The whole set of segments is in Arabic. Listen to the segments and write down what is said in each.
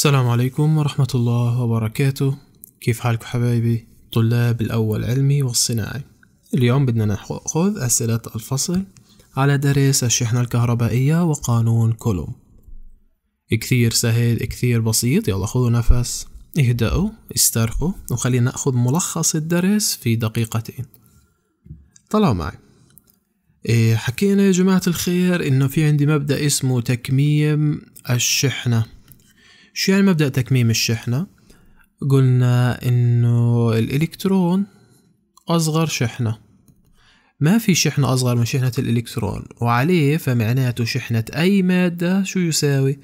السلام عليكم ورحمة الله وبركاته كيف حالكم حبايبي طلاب الأول علمي والصناعي اليوم بدنا ناخذ أسئلة الفصل على درس الشحنة الكهربائية وقانون كولوم كثير سهل كثير بسيط يلا خذوا نفس اهدأوا استرخوا وخلينا ناخذ ملخص الدرس في دقيقتين طلعوا معي إيه حكينا يا جماعة الخير إنه في عندي مبدأ اسمه تكميم الشحنة شو يعني مبدأ تكميم الشحنة؟ قلنا انه الالكترون اصغر شحنة ما في شحنة اصغر من شحنة الالكترون وعليه فمعناته شحنة اي مادة شو يساوي؟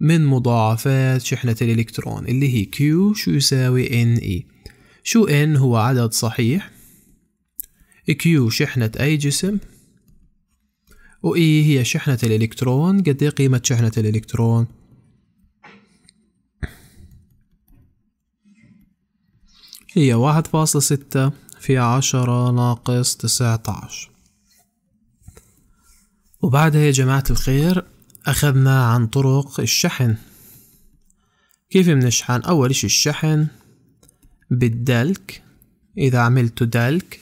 من مضاعفات شحنة الالكترون اللي هي Q شو يساوي NE شو N هو عدد صحيح Q شحنة اي جسم و E هي شحنة الالكترون قد ايه قيمة شحنة الالكترون؟ هي واحد فاصلة ستة في عشرة ناقص تسعة عشر وبعدها يا جماعة الخير أخذنا عن طرق الشحن كيف بنشحن أول إشي الشحن بالدلك إذا عملته دلك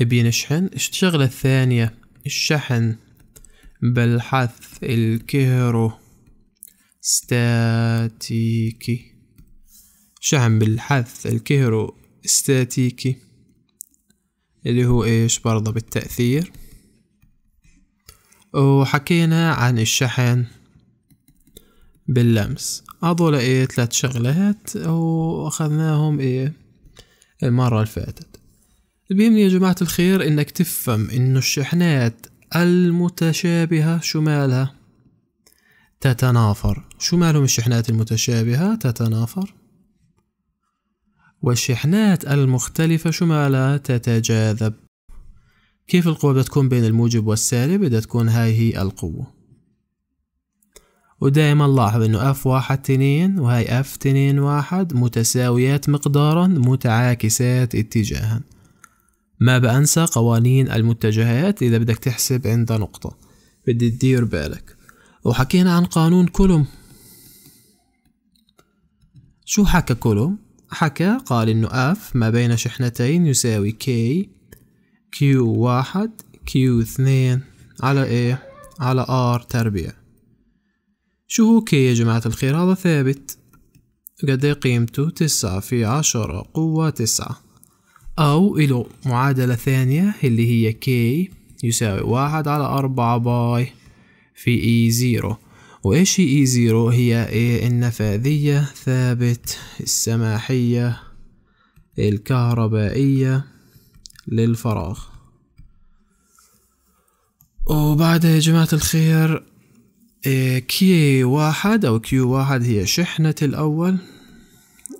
بينشحن الشغلة الثانية الشحن بالحث الكهرو ستاتيكي شحن بالحث الكهرو استاتيكي اللي هو ايش برضه بالتأثير وحكينا عن الشحن باللمس هذول ايه ثلاث شغلات واخذناهم ايه المرة اللي فاتت بيهمني يا جماعة الخير انك تفهم انه الشحنات المتشابهة شو مالها تتنافر شو مالهم الشحنات المتشابهة تتنافر والشحنات المختلفة شمالا تتجاذب كيف القوة بتكون بين الموجب والسالب بدها تكون هاي هي القوة ودائما لاحظ انه اف واحد تنين وهاي اف تنين واحد متساويات مقدارا متعاكسات اتجاها ما بأنسى قوانين المتجهات إذا بدك تحسب عند نقطة بدي تدير بالك وحكينا عن قانون كولوم شو حكى كولوم حكى قال إنه F ما بين شحنتين يساوي K Q واحد Q اثنين على إيه؟ على R تربيع شو هو K يا جماعة الخير هذا ثابت قد إيه قيمته تسعة في عشرة قوة تسعة أو إله معادلة ثانية اللي هي K يساوي واحد على أربعة باي في E زيرو وإيش إي زيرو هي إيه النفاذية ثابت السماحية الكهربائية للفراغ وبعدها يا جماعة الخير كي إيه، واحد أو كيو واحد هي شحنة الأول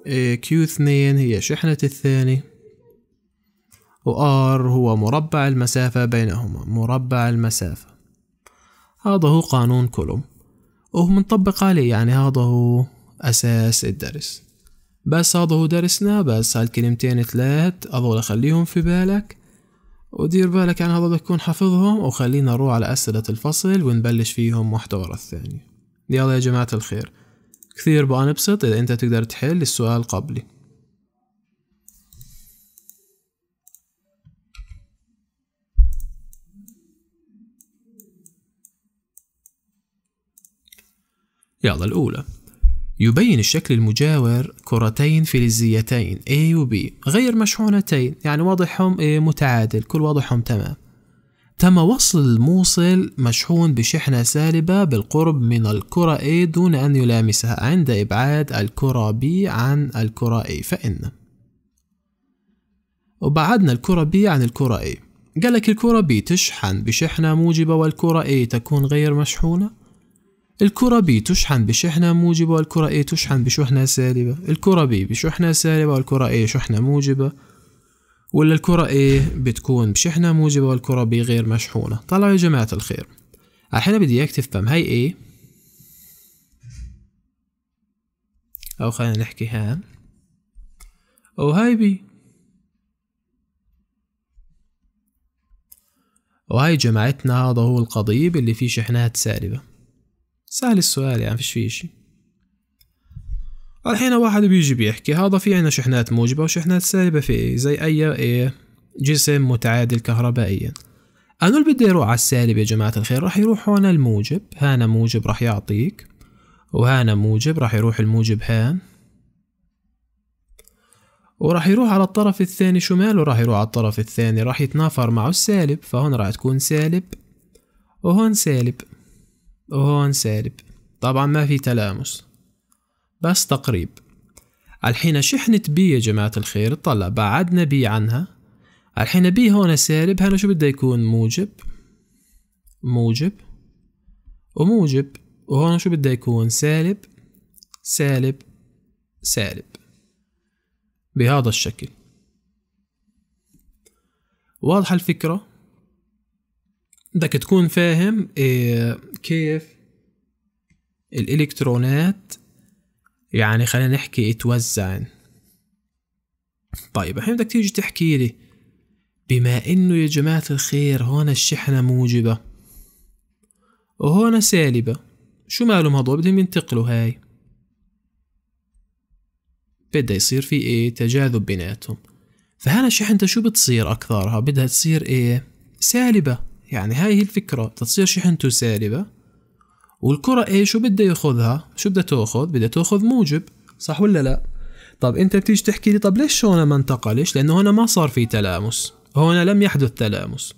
كيو إيه، اثنين هي شحنة الثاني وآر هو مربع المسافة بينهما مربع المسافة هذا هو قانون كولوم منطبق عليه يعني هذا هو أساس الدرس بس هذا هو درسنا بس هالكلمتين ثلاث أظل أخليهم في بالك ودير بالك يعني هذا تكون حفظهم وخلينا نروح على أسئلة الفصل ونبلش فيهم واحدة ورا الثانية يلا يا جماعة الخير كثير بقى نبسط إذا أنت تقدر تحل السؤال قبلي يلا الأولى يبين الشكل المجاور كرتين فلزيتين A و B غير مشحونتين يعني وضعهم إيه، متعادل كل وضعهم تمام تم وصل الموصل مشحون بشحنة سالبة بالقرب من الكرة A دون أن يلامسها عند إبعاد الكرة B عن الكرة A فإن وبعدنا الكرة B عن الكرة A لك الكرة B تشحن بشحنة موجبة والكرة A تكون غير مشحونة الكرة B تشحن بشحنة موجبة والكرة A إيه تشحن بشحنة سالبة الكرة B بشحنة سالبة والكرة A إيه شحنة موجبة ولا الكرة A إيه بتكون بشحنة موجبة والكرة B غير مشحونة طلعوا يا جماعة الخير الحين بدي اياك تفهم هاي A أو خلينا نحكي هان أو هاي B وهاي جماعتنا هذا هو القضيب اللي فيه شحنات سالبة سهل السؤال يعني فيش فيه شيء الحين واحد بيجي بيحكي هذا في عنا شحنات موجبة وشحنات سالبة في زي أي إيه جسم متعادل كهربائيا أنا اللي بده يروح على السالب يا جماعة الخير راح يروح هون الموجب هانا موجب راح يعطيك وهانا موجب راح يروح الموجب هان وراح يروح على الطرف الثاني شمال وراح يروح على الطرف الثاني راح يتنافر معه السالب فهون راح تكون سالب وهون سالب وهون سالب طبعا ما في تلامس بس تقريب الحين شحنة بي يا جماعة الخير طلع بعدنا بي عنها الحين بي هون سالب هنا شو بده يكون موجب موجب وموجب وهون شو بده يكون سالب سالب سالب بهذا الشكل واضحة الفكرة بدك تكون فاهم آه، كيف الالكترونات يعني خلينا نحكي توزعن طيب الحين بدك تيجي تحكي لي بما انه يا جماعة الخير هون الشحنة موجبة وهون سالبة شو مالهم هدول بدهم ينتقلوا هاي بدها يصير في ايه تجاذب بيناتهم فهنا الشحنة شو بتصير اكثرها بدها تصير ايه سالبة يعني هاي هي الفكرة تصير شحنته سالبة والكرة ايه شو بدها ياخذها شو بدها تاخذ بدها تاخذ موجب صح ولا لا طب انت بتيجي تحكي لي طب ليش هون ما انتقلش لانه هنا ما صار في تلامس هنا لم يحدث تلامس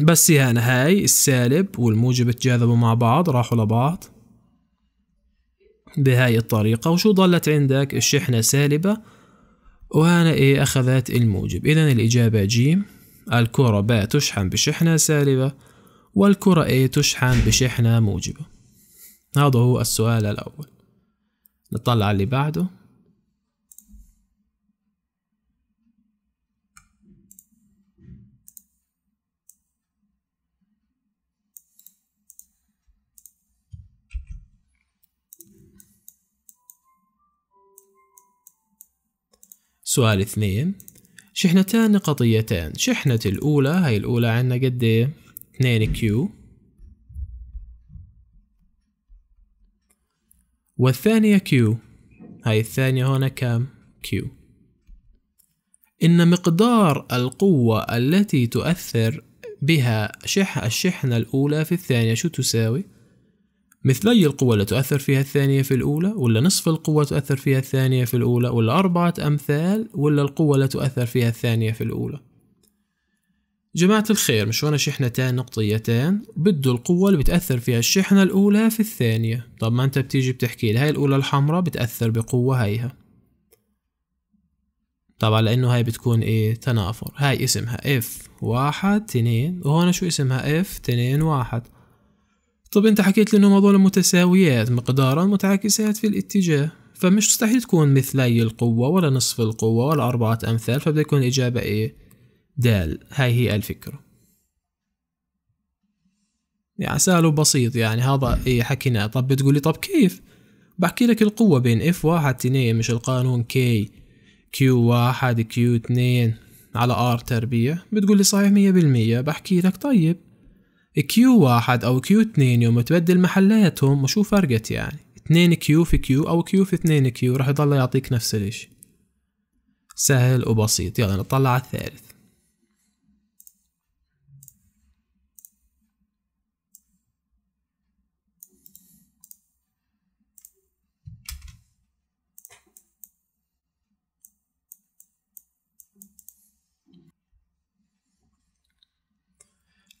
بس يعني هاي السالب والموجب تجاذبوا مع بعض راحوا لبعض بهاي الطريقة وشو ضلت عندك الشحنة سالبة وهنا ايه اخذت الموجب اذا الاجابة جيم الكرة ب تشحن بشحنة سالبة والكرة A إيه تشحن بشحنة موجبة هذا هو السؤال الأول نطلع اللي بعده سؤال اثنين شحنتان نقطيتان شحنة الأولى هاي الأولى عنا قد ايه 2 كيو والثانية كيو هاي الثانية هنا كم كيو إن مقدار القوة التي تؤثر بها شح الشحنة الأولى في الثانية شو تساوي؟ مثلي القوة اللي تؤثر فيها الثانية في الأولى ولا نصف القوة تؤثر فيها الثانية في الأولى ولا أربعة أمثال ولا القوة اللي تؤثر فيها الثانية في الأولى جماعة الخير مش وانا شحنتان نقطيتان بدو القوة اللي بتأثر فيها الشحنة الأولى في الثانية طب ما أنت بتيجي بتحكي لي هاي الأولى الحمراء بتأثر بقوة هيها طبعا لأنه هاي بتكون إيه تنافر هاي اسمها اف واحد تنين وهون شو اسمها اف تنين واحد طب انت حكيت لي انه هذول متساويات مقدارا متعاكسات في الاتجاه فمش مستحيل تكون مثلي القوة ولا نصف القوة ولا أربعة أمثال فبدأ يكون الإجابة إيه؟ دال هاي هي الفكرة يعني سأله بسيط يعني هذا إيه حكيناه طب بتقولي طب كيف؟ بحكي لك القوة بين اف واحد تنين مش القانون كي كيو واحد كيو اتنين على ار تربيع بتقولي صحيح مية بالمية بحكي لك طيب كيو واحد او كيو اتنين يوم تبدل محلاتهم وشو فرقت يعني اتنين كيو في كيو او كيو في اتنين كيو راح يضل يعطيك نفس الاشي سهل وبسيط يلا نطلع على الثالث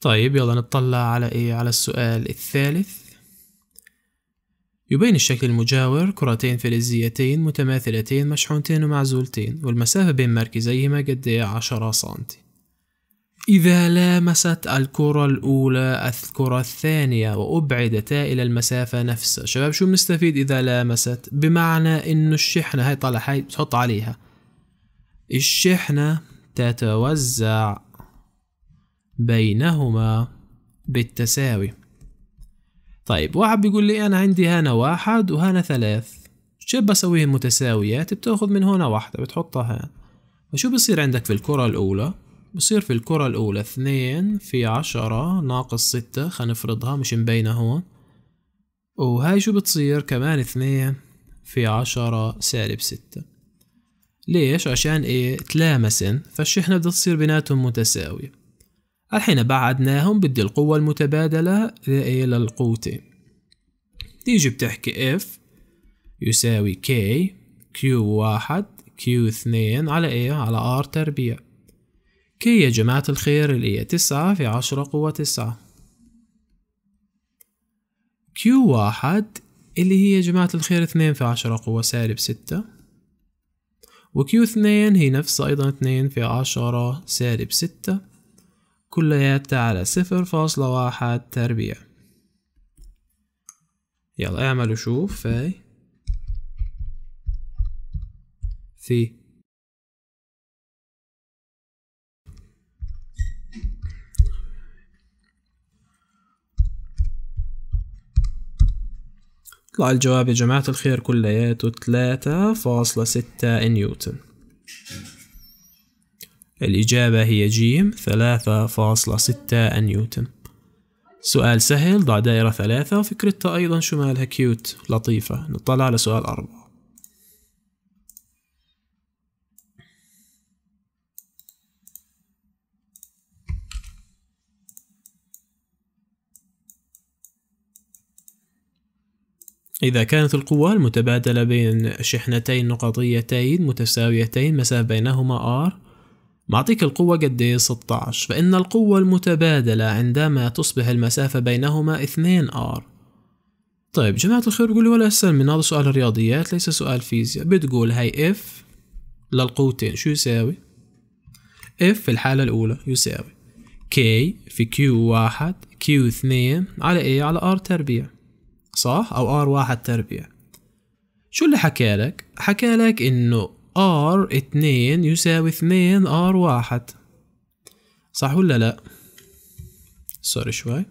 طيب يلا نطلع على إيه على السؤال الثالث يبين الشكل المجاور كرتين فلزيتين متماثلتين مشحونتين ومعزولتين والمسافة بين مركزيهما قد إيه؟ عشرة سنتي إذا لامست الكرة الأولى الكرة الثانية وأبعدتا إلى المسافة نفسها شباب شو بنستفيد إذا لامست بمعنى إنه الشحنة هاي طلع هاي بتحط عليها الشحنة تتوزع بينهما بالتساوي طيب واحد بيقول لي أنا عندي هنا واحد وهنا ثلاث شو بسويهم متساويات بتأخذ من هنا واحدة بتحطها هنا وشو بصير عندك في الكرة الأولى بصير في الكرة الأولى اثنين في عشرة ناقص ستة خنفرضها مش مبينة هون وهاي شو بتصير كمان اثنين في عشرة سالب ستة ليش عشان ايه تلامسن فالشحنة بدها تصير بيناتهم متساوية الحين بعدناهم بدي القوة المتبادلة إلى القوتين تيجي بتحكي F يساوي K Q واحد Q اثنين على إيه على R تربيع K يا جماعة الخير اللي هي تسعة في عشرة قوة تسعة Q واحد اللي هي يا جماعة الخير اثنين في عشرة قوة سالب ستة وكيو اثنين هي نفسها أيضا اثنين في عشرة سالب ستة كليات على صفر فاصلة واحد تربيع يلا اعمل وشوف في في طلع الجواب يا جماعة الخير كلياته تلاتة فاصلة ستة نيوتن الإجابة هي جيم ستة نيوتن سؤال سهل ضع دائرة ثلاثة وفكرتها أيضا شمالها كيوت لطيفة نطلع على سؤال أربعة إذا كانت القوى المتبادلة بين شحنتين نقطيتين متساويتين مسافة بينهما R معطيك القوة قد ايه 16 فإن القوة المتبادلة عندما تصبح المسافة بينهما 2 R طيب جماعة الخير بيقولوا ولا أسهل من هذا سؤال رياضيات ليس سؤال فيزياء بتقول هاي F للقوتين شو يساوي F في الحالة الأولى يساوي K في Q واحد Q اثنين على إيه على R تربيع صح أو R واحد تربيع شو اللي حكى لك حكى لك إنه R اتنين يساوي اثنين R واحد صح ولا لا؟ سوري شوي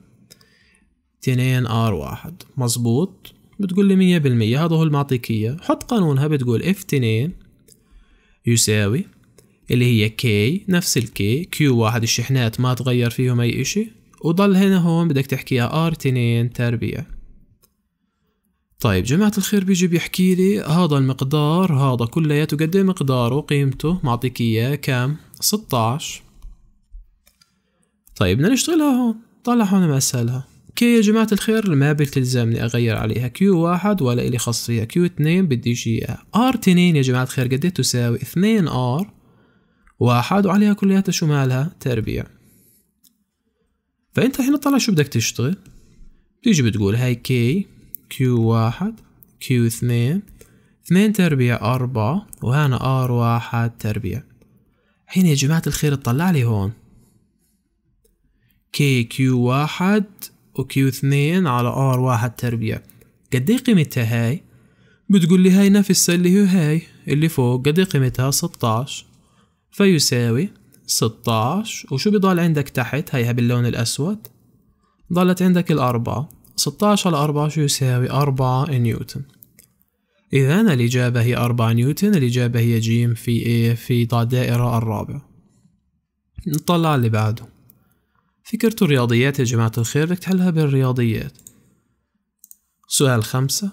2 R واحد مظبوط بتقول لي مية بالمية هذا هو المعطيك إياه حط قانونها بتقول F اتنين يساوي اللي هي K نفس ال K Q واحد الشحنات ما تغير فيهم أي إشي وضل هنا هون بدك تحكيها R اتنين تربيع طيب جماعة الخير بيجي بيحكي لي هذا المقدار هذا كلياته قد ايه مقداره قيمته معطيك اياه كام 16 طيب بدنا نشتغلها هون طلع هون مسألها كي يا جماعة الخير ما بتلزمني أغير عليها كيو واحد ولا إلي خاص فيها كيو اتنين بديش إياها ار تنين يا جماعة الخير قد ايه تساوي اثنين ار واحد وعليها كلياتها شو مالها تربيع فأنت الحين طلع شو بدك تشتغل بتيجي بتقول هاي كي كيو واحد كيو اثنين اثنين تربيع أربعة وهنا آر واحد تربيع الحين يا جماعة الخير اطلع لي هون كي كيو واحد وكيو اثنين على ار واحد تربيع قد ايه قيمتها هاي؟ بتقول لي هاي نفسها اللي هو هاي اللي فوق قد ايه قيمتها 16 فيساوي 16 وشو بضل عندك تحت هيها باللون الأسود ضلت عندك الأربعة 16 على 4 شو يساوي 4 نيوتن إذا الإجابة هي 4 نيوتن الإجابة هي جيم في إيه في دائرة الرابع نطلع اللي بعده فكرة الرياضيات يا جماعة الخير بدك تحلها بالرياضيات سؤال خمسة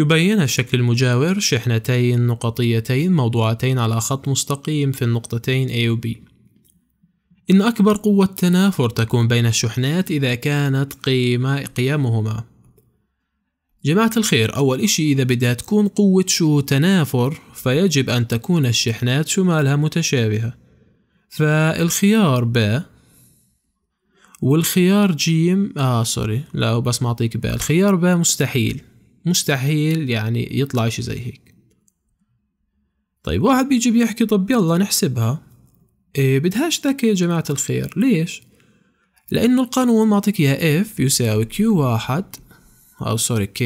يبين الشكل المجاور شحنتين نقطيتين موضوعتين على خط مستقيم في النقطتين A و B إن أكبر قوة تنافر تكون بين الشحنات إذا كانت قيمة قيامهما جماعة الخير أول إشي إذا بدها تكون قوة شو تنافر فيجب أن تكون الشحنات شمالها متشابهة فالخيار ب والخيار جيم آه سوري لا بس معطيك ب الخيار ب مستحيل مستحيل يعني يطلع شيء زي هيك طيب واحد بيجي بيحكي طب يلا نحسبها إيه بدهاش ذكي يا جماعة الخير ليش؟ لأنه القانون معطيك إياها F يساوي Q واحد أو سوري K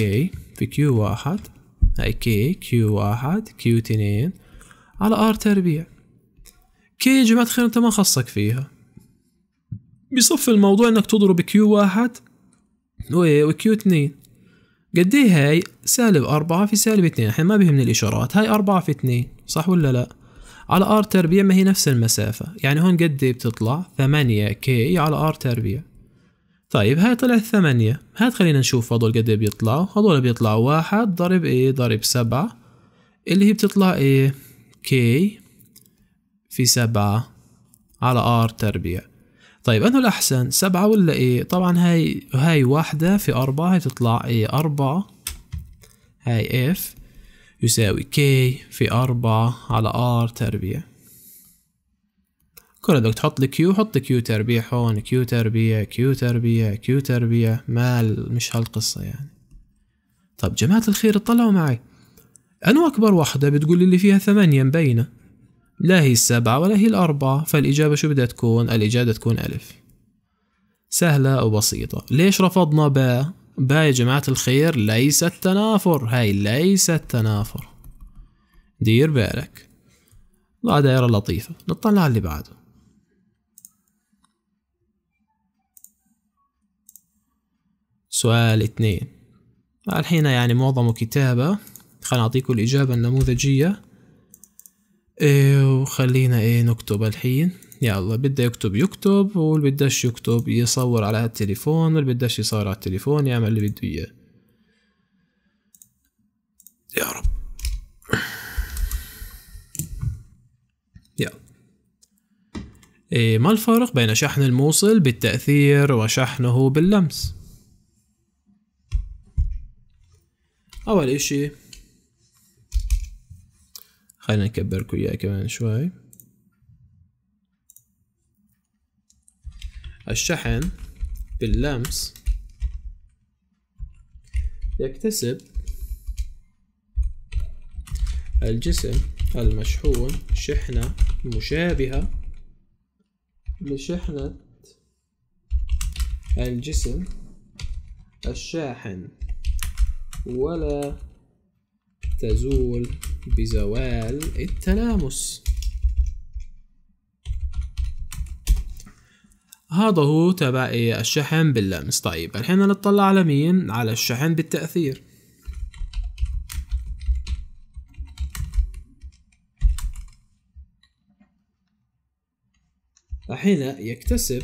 في Q واحد هاي K Q واحد Q 2 على R تربيع K يا جماعة الخير أنت ما خصك فيها بصف الموضوع إنك تضرب Q واحد و Q اتنين قد ايه هاي سالب أربعة في سالب اثنين احنا ما بيهمني الإشارات هاي أربعة في اثنين صح ولا لا على ار تربيع ما هي نفس المسافة يعني هون قد ايه بتطلع ثمانية كي على ار تربيع طيب هاي طلعت ثمانية هات خلينا نشوف هذول قد ايه بيطلعوا هذول بيطلعوا واحد ضرب ايه ضرب سبعة اللي هي بتطلع ايه كي في سبعة على ار تربيع طيب أنه الأحسن سبعة ولا إيه طبعا هاي هاي واحدة في أربعة هاي تطلع إيه أربعة هاي إف يساوي كي في أربعة على ار تربيع كل بدك تحط لي كيو حط كيو تربيع هون كيو تربيع كيو تربيع كيو تربيع مال مش هالقصة يعني طب جماعة الخير اطلعوا معي أنو أكبر واحدة بتقول اللي فيها ثمانية مبينة لا هي السبعة ولا هي الأربعة فالإجابة شو بدها تكون؟ الإجابة تكون ألف سهلة وبسيطة ليش رفضنا باء؟ باء يا جماعة الخير ليست تنافر هاي ليست تنافر دير بالك لا دائرة لطيفة نطلع على اللي بعده سؤال اثنين الحين يعني معظمه كتابة خلنا أعطيكم الإجابة النموذجية إيه وخلينا ايه نكتب الحين يلا بده يكتب يكتب واللي بدهش يكتب يصور على التليفون واللي بدهش يصور على التليفون يعمل اللي بده اياه يا رب يلا إيه ما الفرق بين شحن الموصل بالتأثير وشحنه باللمس أول إشي خلينا نكبركم اياه كمان شوي الشحن باللمس يكتسب الجسم المشحون شحنة مشابهة لشحنة الجسم الشاحن ولا تزول بزوال التلامس هذا هو تبع الشحن باللمس طيب الحين نطلع على مين على الشحن بالتأثير الحين يكتسب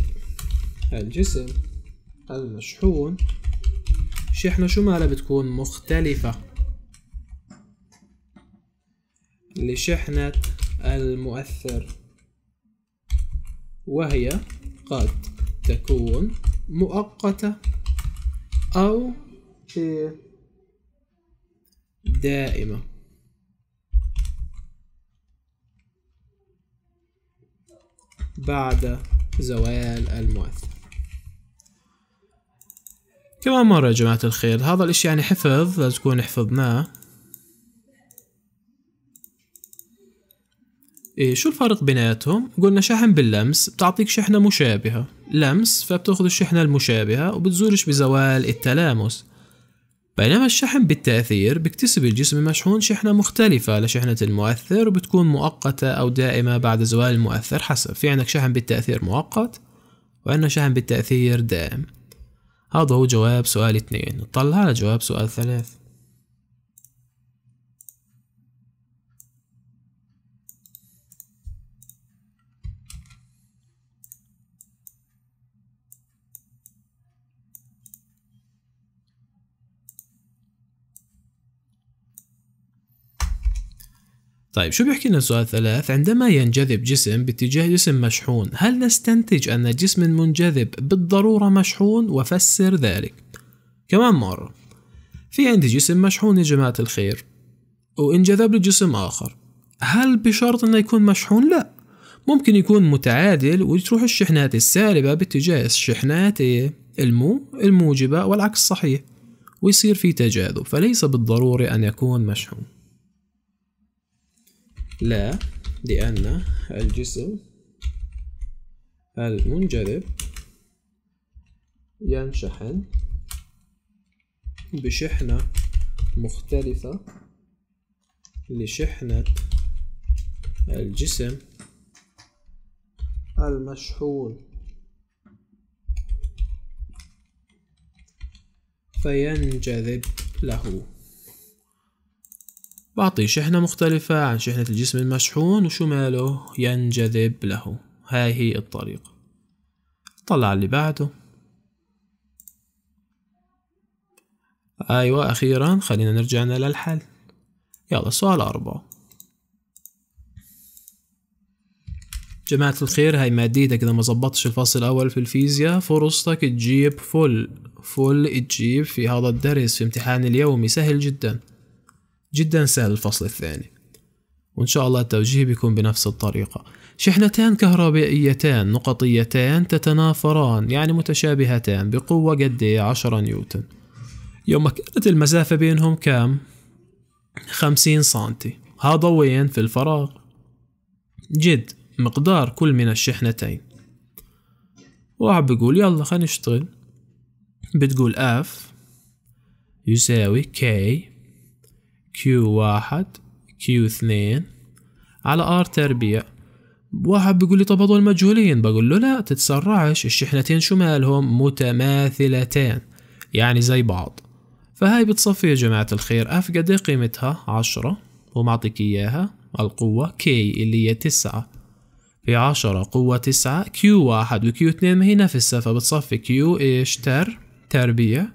الجسم المشحون شحنة شو مالها بتكون مختلفة لشحنة المؤثر وهي قد تكون مؤقتة أو دائمة بعد زوال المؤثر كمان مرة يا جماعة الخير هذا الاشي يعني حفظ لازم تكون حفظناه إيه شو الفرق بيناتهم؟ قلنا شحن باللمس بتعطيك شحنة مشابهة لمس فبتاخد الشحنة المشابهة وبتزولش بزوال التلامس بينما الشحن بالتأثير بيكتسب الجسم المشحون شحنة مختلفة لشحنة المؤثر وبتكون مؤقتة أو دائمة بعد زوال المؤثر حسب في عندك شحن بالتأثير مؤقت وعندنا شحن بالتأثير دائم هذا هو جواب سؤال اتنين نطلع على جواب سؤال ثلاث طيب شو بيحكي لنا السؤال ثلاث عندما ينجذب جسم باتجاه جسم مشحون هل نستنتج أن جسم منجذب بالضرورة مشحون وفسر ذلك كمان مرة في عندي جسم مشحون يا جماعة الخير وانجذب لجسم آخر هل بشرط أنه يكون مشحون؟ لا ممكن يكون متعادل وتروح الشحنات السالبة باتجاه الشحنات المو الموجبة والعكس صحيح ويصير في تجاذب فليس بالضروري أن يكون مشحون لا لأن الجسم المنجرب ينشحن بشحنة مختلفة لشحنة الجسم المشحون فينجذب له بعطيه شحنة مختلفة عن شحنة الجسم المشحون وشو ماله ينجذب له هاي هي الطريقة طلع اللي بعده أيوة أخيرا خلينا نرجع للحل يلا سؤال أربعة جماعة الخير هاي ماديتك إذا ما زبطش الفصل الأول في الفيزياء فرصتك تجيب فل فل تجيب في هذا الدرس في امتحان اليومي سهل جدا جدا سهل الفصل الثاني وإن شاء الله التوجيه بيكون بنفس الطريقة شحنتان كهربائيتان نقطيتان تتنافران يعني متشابهتان بقوة قد 10 إيه؟ نيوتن يوم كانت المسافة بينهم كام؟ 50 سنتي هذا وين في الفراغ جد مقدار كل من الشحنتين واحد بيقول يلا خلينا نشتغل بتقول اف يساوي كي كيو واحد كيو اثنين على ار تربيع واحد بيقول لي طب هذول مجهولين بقول له لا تتسرعش الشحنتين شو مالهم متماثلتين يعني زي بعض فهاي بتصفي يا جماعة الخير اف قد قيمتها عشرة ومعطيك اياها القوة كي اللي هي تسعة في عشرة قوة تسعة كيو واحد وكيو اثنين ما هي نفسها فبتصفي كيو ايش تر تربيع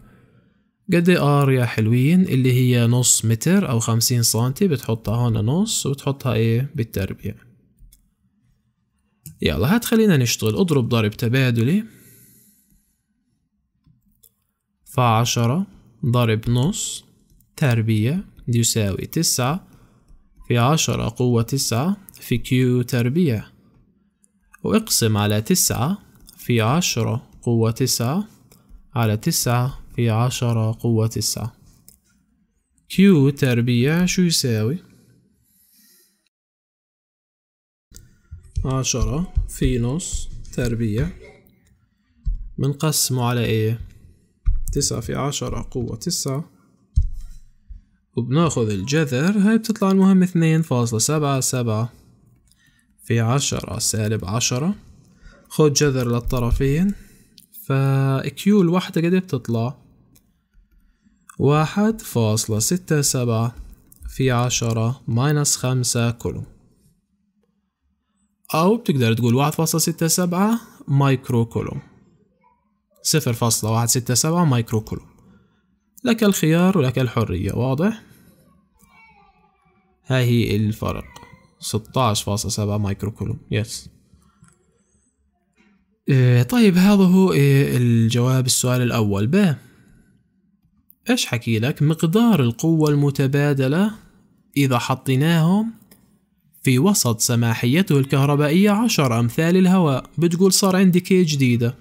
قد ار يا حلوين اللي هي نص متر او خمسين سنتي بتحطها هون نص وبتحطها ايه بالتربيع يلا هات خلينا نشتغل اضرب ضرب تبادلي فعشرة ضرب نص تربيع يساوي تسعة في عشرة قوة تسعة في كيو تربيع واقسم على تسعة في عشرة قوة تسعة على تسعة في عشرة قوة تسعة Q تربيع شو يساوي عشرة في نص تربيع بنقسمه على ايه تسعة في عشرة قوة تسعة وبناخذ الجذر هاي بتطلع المهم اثنين فاصلة سبعة سبعة في عشرة سالب عشرة خد جذر للطرفين فكيو الوحدة قد إيه بتطلع واحد فاصلة ستة سبعة في عشرة ماينس خمسة كولوم أو بتقدر تقول واحد فاصلة ستة سبعة مايكرو كولوم صفر فاصلة واحد ستة سبعة مايكرو كولوم لك الخيار ولك الحرية واضح؟ هاي هي الفرق ستة عشر فاصلة سبعة مايكرو كولوم يس إيه، طيب هذا هو إيه، الجواب السؤال الأول ب ايش حكي لك مقدار القوة المتبادلة إذا حطيناهم في وسط سماحيته الكهربائية عشر أمثال الهواء بتقول صار عندي كي جديدة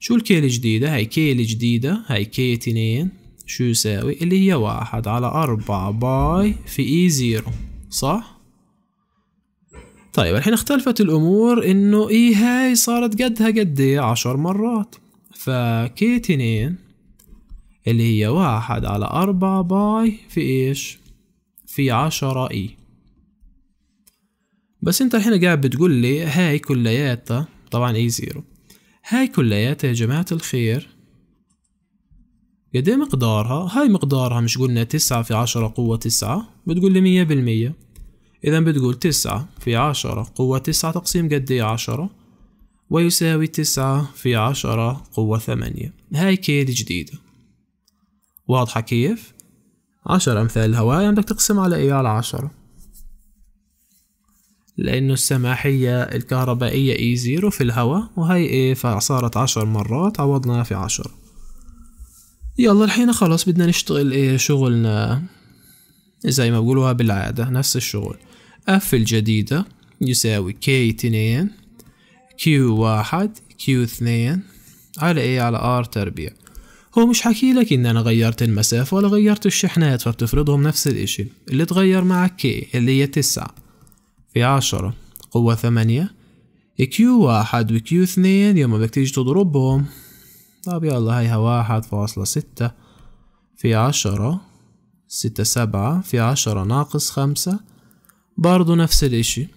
شو الكي الجديدة هاي كي الجديدة هاي كي اتنين شو يساوي اللي هي واحد على أربعة باي في إي زيرو صح؟ طيب الحين اختلفت الأمور إنه إي هاي صارت قدها قد إيه عشر مرات فكي اتنين اللي هي واحد على أربعة باي في إيش؟ في عشرة إي بس أنت الحين قاعد بتقول لي هاي كلياتها طبعا إي زيرو هاي كلياتها يا جماعة الخير قد إيه مقدارها؟ هاي مقدارها مش قلنا تسعة في عشرة قوة تسعة بتقول لي مية بالمية إذا بتقول تسعة في عشرة قوة تسعة تقسيم قد إيه عشرة؟ ويساوي تسعة في عشرة قوة ثمانية هاي كيد جديدة واضحة كيف؟ عشر أمثال الهواء يعني بدك تقسم على إيه على عشرة لأنه السماحية الكهربائية إي e زيرو في الهواء وهي إيه فصارت عشر مرات عوضناها في عشرة يلا الحين خلاص بدنا نشتغل إيه شغلنا زي ما بقولوها بالعادة نفس الشغل اف الجديدة يساوي كي تنين كيو واحد كيو اثنين على ايه على ار تربيع هو مش حكي لك ان انا غيرت المسافة ولا غيرت الشحنات فبتفرضهم نفس الاشي اللي اتغير مع كي اللي هي تسعة في عشرة قوة ثمانية كيو واحد وكيو اثنين يوم بدك تيجي تضربهم طب يلا هيها واحد فاصلة ستة في عشرة ستة سبعة في عشرة ناقص خمسة برضو نفس الاشي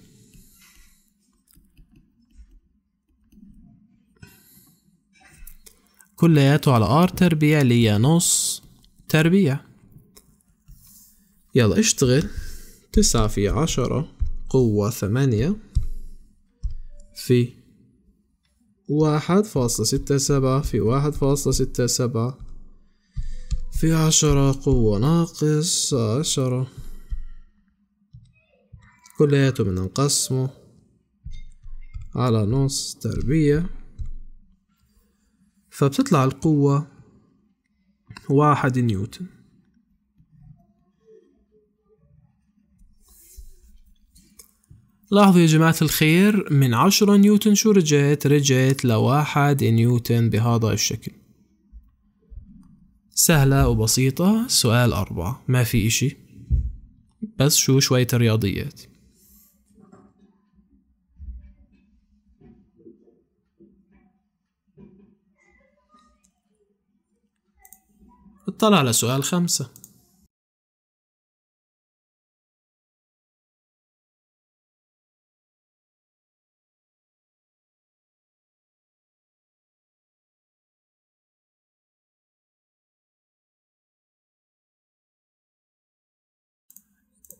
كلياته على ار تربيع ليا نص تربيع يلا اشتغل تسعة في عشرة قوة ثمانية في واحد فاصلة ستة سبعة في واحد فاصلة ستة سبعة في عشرة قوة ناقص عشرة كلياته بدنا نقسمه على نص تربيع فبتطلع القوة واحد نيوتن لاحظوا يا جماعة الخير من عشرة نيوتن شو رجعت؟ رجعت لواحد نيوتن بهذا الشكل سهلة وبسيطة سؤال أربعة ما في إشي بس شو شوية رياضيات اطلع على سؤال خمسة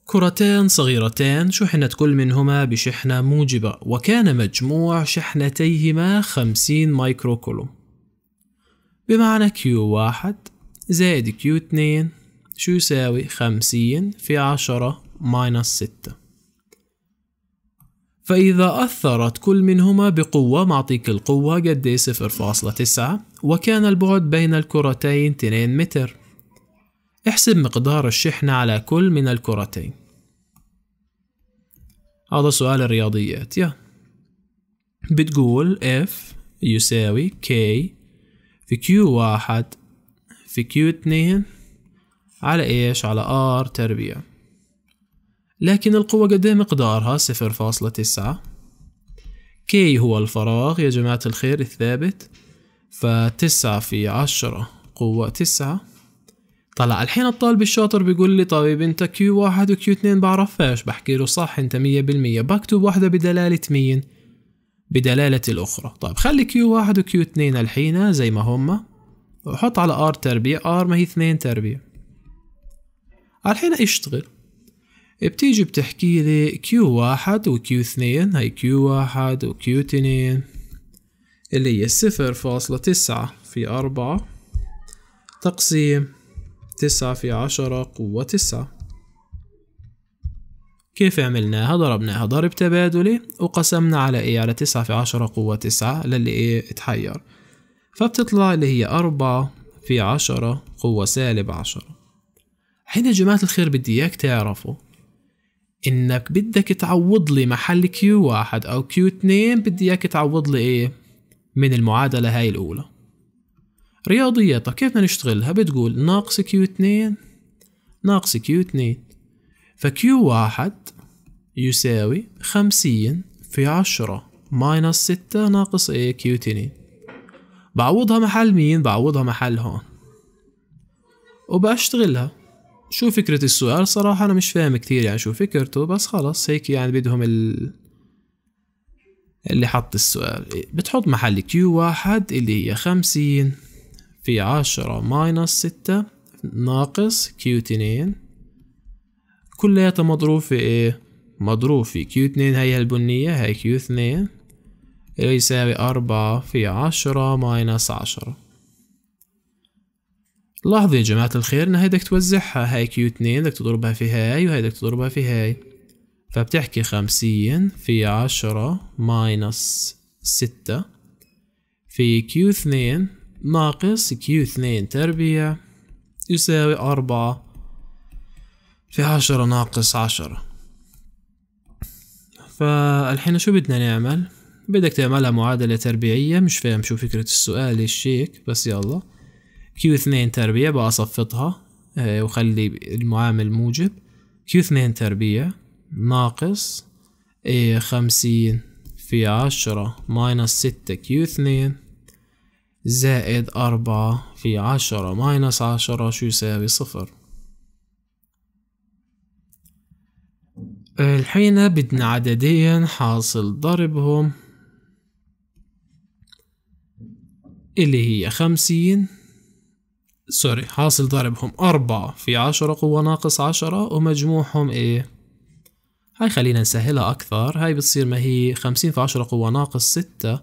كرتان صغيرتان شحنت كل منهما بشحنة موجبة وكان مجموع شحنتيهما خمسين مايكرو كولوم بمعنى Q واحد زائد q Q2 شو يساوي خمسين في عشرة ماينس ستة فإذا أثرت كل منهما بقوة معطيك القوة قد إيه صفر فاصلة تسعة وكان البعد بين الكرتين 2 متر احسب مقدار الشحنة على كل من الكرتين هذا سؤال الرياضيات يا بتقول F يساوي K في Q 1 في كيو اتنين على ايش على ار تربيع لكن القوة قد إيه مقدارها صفر فاصلة تسعة كي هو الفراغ يا جماعة الخير الثابت فتسعة في عشرة قوة تسعة طلع الحين الطالب الشاطر بيقول لي طيب انت كيو واحد وكيو اتنين بعرفهاش بحكي له صح انت مية بالمية بكتب واحدة بدلالة مين بدلالة الأخرى طيب خلي كيو واحد وكيو اتنين الحين زي ما هما وحط على ار تربيع ار ما هي اثنين تربيع الحين اشتغل بتيجي بتحكي لي كيو واحد وكيو اثنين هاي كيو واحد وكيو اثنين اللي هي صفر فاصلة تسعة في أربعة تقسيم تسعة في عشرة قوة تسعة كيف عملناها ضربناها ضرب تبادلي وقسمنا على ايه على تسعة في عشرة قوة تسعة للي ايه اتحير فبتطلع اللي هي أربعة في عشرة قوة سالب عشرة هنا جماعة الخير بدي إياك تعرفوا إنك بدك تعوض لي محل كيو واحد أو كيو اتنين بدي إياك تعوض لي إيه من المعادلة هاي الأولى رياضياتها كيف بدنا نشتغلها بتقول ناقص كيو اتنين ناقص كيو اتنين فكيو واحد يساوي خمسين في عشرة ماينس ستة ناقص ايه كيو اتنين بعوضها محل مين بعوضها محل هون وبأشتغلها شو فكرة السؤال صراحة أنا مش فاهم كتير يعني شو فكرته بس خلص هيك يعني بدهم ال... اللي حط السؤال بتحط محل كيو واحد اللي هي خمسين في عشرة ماينس ستة ناقص كيو 2 كلياتها مضروب في ايه مضروب في كيو 2 هاي البنية هاي كيو 2 يساوي أربعة في عشرة ماينس عشرة لاحظوا يا جماعة الخير إن هاي بدك توزعها هاي كيو اتنين بدك تضربها في هاي وهاي بدك تضربها في هاي فبتحكي خمسين في عشرة ماينس ستة في كيو اثنين ناقص كيو اثنين تربيع يساوي أربعة في عشرة ناقص عشرة فالحين شو بدنا نعمل بدك تعملها معادلة تربيعية مش فاهم شو فكرة السؤال ليش هيك بس يلا كيو اثنين تربيع بقى أصفطها آه، وخلي المعامل موجب كيو اثنين تربيع ناقص آه، خمسين في عشرة ماينس ستة كيو اثنين زائد أربعة في عشرة ماينس عشرة شو يساوي صفر الحين بدنا عددين حاصل ضربهم اللي هي خمسين سوري حاصل ضربهم أربعة في عشرة قوة ناقص عشرة ومجموعهم إيه هاي خلينا نسهلها أكثر هاي بتصير ما هي خمسين في عشرة قوة ناقص ستة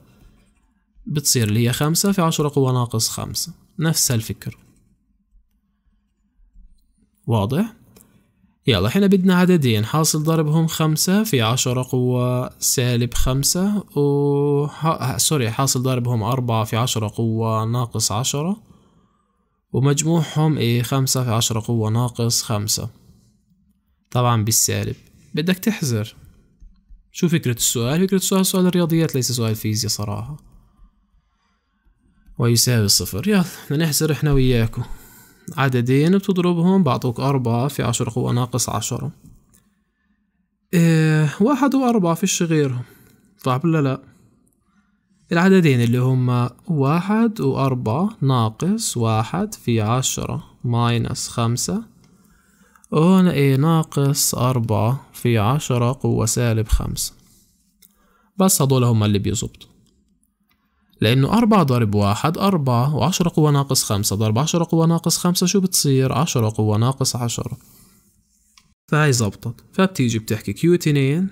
بتصير اللي هي خمسة في عشرة قوة ناقص خمسة نفس الفكر واضح؟ يلا احنا بدنا عددين حاصل ضربهم خمسة في عشرة قوة سالب خمسة و ها... سوري حاصل ضربهم أربعة في عشرة قوة ناقص عشرة ومجموعهم ايه خمسة في عشرة قوة ناقص خمسة طبعا بالسالب بدك تحزر شو فكرة السؤال؟ فكرة السؤال سؤال الرياضيات ليس سؤال فيزياء صراحة ويساوي صفر يلا بدنا نحزر احنا وياكو عددين بتضربهم بعطوك أربعة في عشر قوة ناقص عشرة إيه واحد وأربعة فيش غيرهم صح طيب، ولا لأ العددين اللي هما واحد وأربعة ناقص واحد في عشرة ماينس خمسة هون ايه ناقص أربعة في عشرة قوة سالب خمسة بس هدول هما اللي بيزبطوا لأنه أربعة ضرب واحد أربعة وعشرة قوة ناقص خمسة ضرب عشرة قوة ناقص خمسة شو بتصير عشرة قوة ناقص عشرة فهي زبطت فبتيجي بتحكي Q2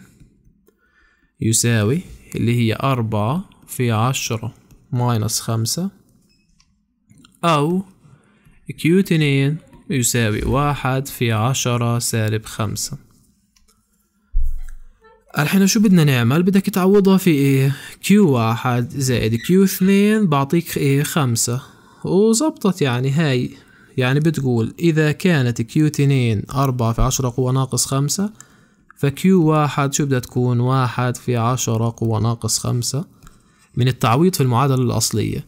يساوي اللي هي أربعة في عشرة ماينس خمسة أو q Q2 يساوي واحد في عشرة سالب خمسة الحين شو بدنا نعمل بدك تعوضها في ايه كيو واحد زائد كيو اثنين بعطيك ايه خمسة وزبطت يعني هاي يعني بتقول إذا كانت كيو اثنين أربعة في عشرة قوة ناقص خمسة فكيو واحد شو بدها تكون واحد في عشرة قوة ناقص خمسة من التعويض في المعادلة الأصلية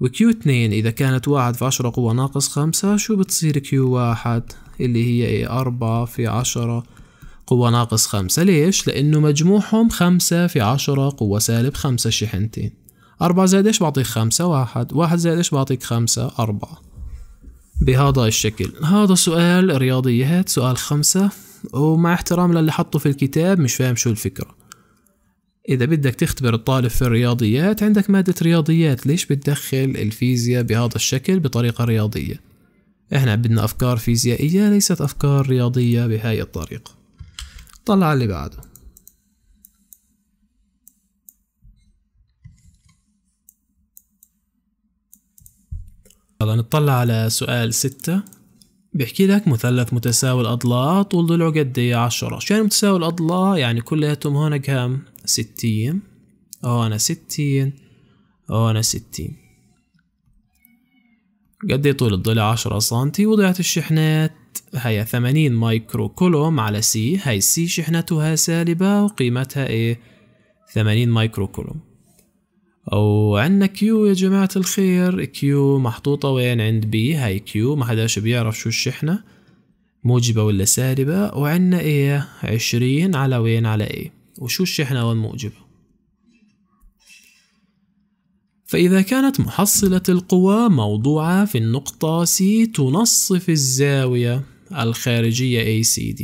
وكيو اثنين إذا كانت واحد في عشرة قوة ناقص خمسة شو بتصير كيو واحد اللي هي ايه أربعة في عشرة قوة ناقص خمسة ليش؟ لأنه مجموعهم خمسة في عشرة قوة سالب خمسة شحنتين أربعة زائد إيش بعطيك خمسة واحد واحد زائد إيش بعطيك خمسة أربعة بهذا الشكل هذا سؤال رياضيات سؤال خمسة ومع احترام للي حطه في الكتاب مش فاهم شو الفكرة إذا بدك تختبر الطالب في الرياضيات عندك مادة رياضيات ليش بتدخل الفيزياء بهذا الشكل بطريقة رياضية إحنا بدنا أفكار فيزيائية ليست أفكار رياضية بهاي الطريقة طلع على اللي بعده هلا نطلع على سؤال ستة بيحكي لك مثلث متساوي الأضلاع طول ضلعه قد إيه عشرة شو يعني متساوي الأضلاع يعني كلياتهم هون كام ستين هون ستين هون ستين قد إيه طول الضلع عشرة سنتي وضعت الشحنات هي 80 مايكرو كولوم على سي هاي سي شحنتها سالبة وقيمتها ايه 80 مايكرو كولوم وعندنا كيو يا جماعة الخير كيو محطوطة وين عند بي هاي كيو ما حداش بيعرف شو الشحنة موجبة ولا سالبة وعندنا ايه عشرين على وين على ايه وشو الشحنة والموجبة فإذا كانت محصلة القوى موضوعة في النقطة C تنصف الزاوية الخارجية ACD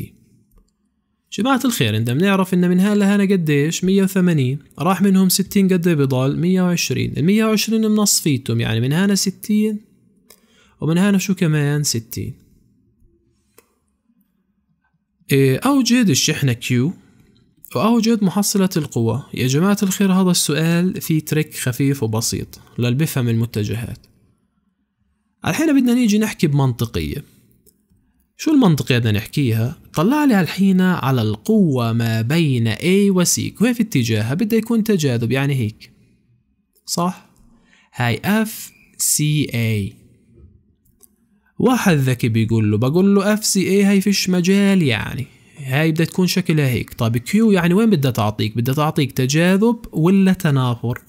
جماعة الخير عندما بنعرف ان من هلا هنا قديش 180 راح منهم 60 قد ايه بضل 120 ال 120 منص فيتهم يعني من هنا 60 ومن هنا شو كمان 60 إيه، اوجد الشحنة Q فأوجد محصلة القوة يا جماعة الخير هذا السؤال فيه تريك خفيف وبسيط للي المتجهات الحين بدنا نيجي نحكي بمنطقية شو المنطقية بدنا نحكيها؟ طلع لي الحين على القوة ما بين A و C كيف في اتجاهها بده يكون تجاذب يعني هيك صح؟ هاي F C A واحد ذكي بيقول له بقول له F C A هاي فيش مجال يعني هاي بدها تكون شكلها هيك طيب كيو يعني وين بدها تعطيك بدها تعطيك تجاذب ولا تنافر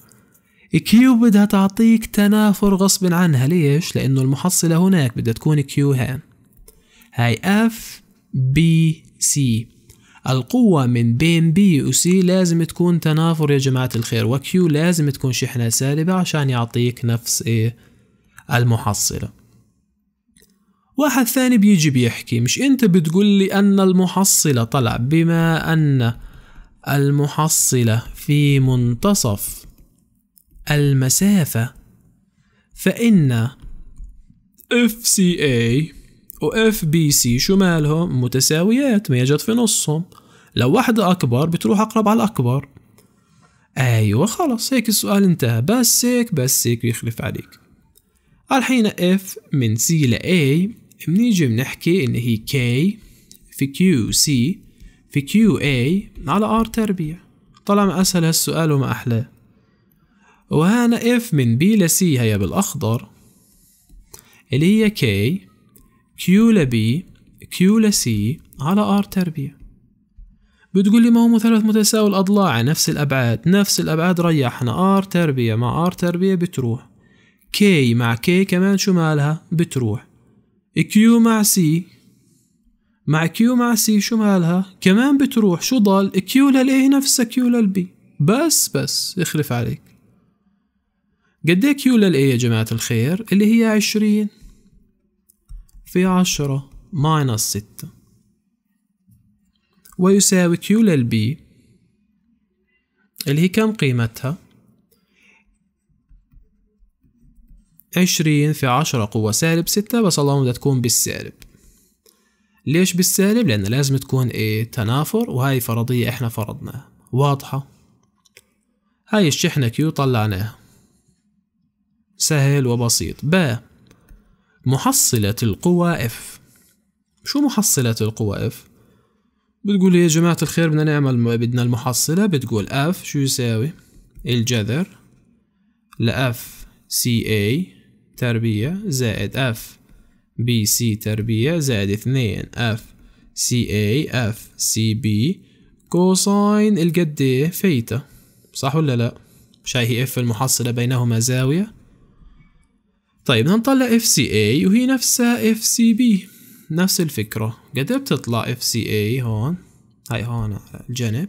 كيو بدها تعطيك تنافر غصب عنها ليش لانه المحصلة هناك بدها تكون كيو هان هاي اف بي سي القوة من بين بي وسي لازم تكون تنافر يا جماعة الخير وكيو لازم تكون شحنة سالبة عشان يعطيك نفس ايه المحصلة واحد ثاني بيجي بيحكي مش انت بتقول لي ان المحصلة طلع بما ان المحصلة في منتصف المسافة فإن FCA و FBC شو مالهم متساويات ما يجد في نصهم لو واحدة أكبر بتروح أقرب على الأكبر أيوة خلص هيك السؤال انتهى بس هيك بس هيك بيخلف عليك الحين F من C ل A بنيجي بنحكي ان هي K في Q C في Q A على R تربيع ما أسهل هالسؤال وما أحلاه وهنا F من B ل C هي بالأخضر اللي هي K Q ل B Q ل C على R تربيع بتقول لي ما هو ثلاث متساوي الأضلاع نفس الأبعاد نفس الأبعاد ريحنا R تربيع مع R تربيع بتروح K مع K كمان شو مالها بتروح كيو مع سي مع كيو مع سي شو مالها كمان بتروح شو ضل كيو للاي نفسها كيو للبي بس بس يخلف عليك قد ايه كيو للاي يا جماعة الخير اللي هي عشرين في عشرة ماينس ستة ويساوي كيو للبي اللي هي كم قيمتها عشرين في عشرة قوة سالب ستة بس اللهم بدها تكون بالسالب ليش بالسالب؟ لأن لازم تكون إيه تنافر وهاي فرضية إحنا فرضناها واضحة هاي الشحنة كيو طلعناها سهل وبسيط ب محصلة القوى اف شو محصلة القوى اف؟ بتقول إيه، يا جماعة الخير بدنا نعمل بدنا المحصلة بتقول اف شو يساوي الجذر لأف سي اي تربية زائد اف بي سي تربية زائد اثنين اف سي اي اف سي بي كوساين القد إيه؟ فيتا صح ولا لا شايهي اف إيه المحصلة بينهما زاوية طيب نطلع اف سي اي وهي نفسها اف سي بي نفس الفكرة قد إيه بتطلع اف سي اي هون هاي هون الجنب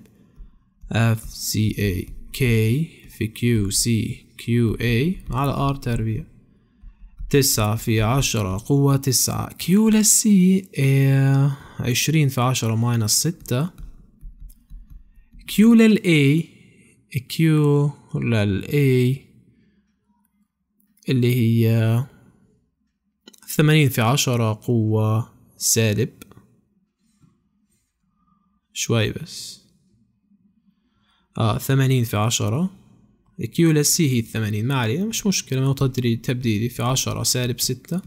اف سي اي كي في كيو سي كيو اي على ار تربيع تسعة في عشرة قوة تسعة كيو لسي عشرين في عشرة ماينس ستة كيو للأي كيو للأي اللي هي ثمانين في عشرة قوة سالب شوي بس آه ثمانين في عشرة كيو لس سي هي الثمانين ما علينا مش مشكلة نقطة تبديلي في عشرة سالب ستة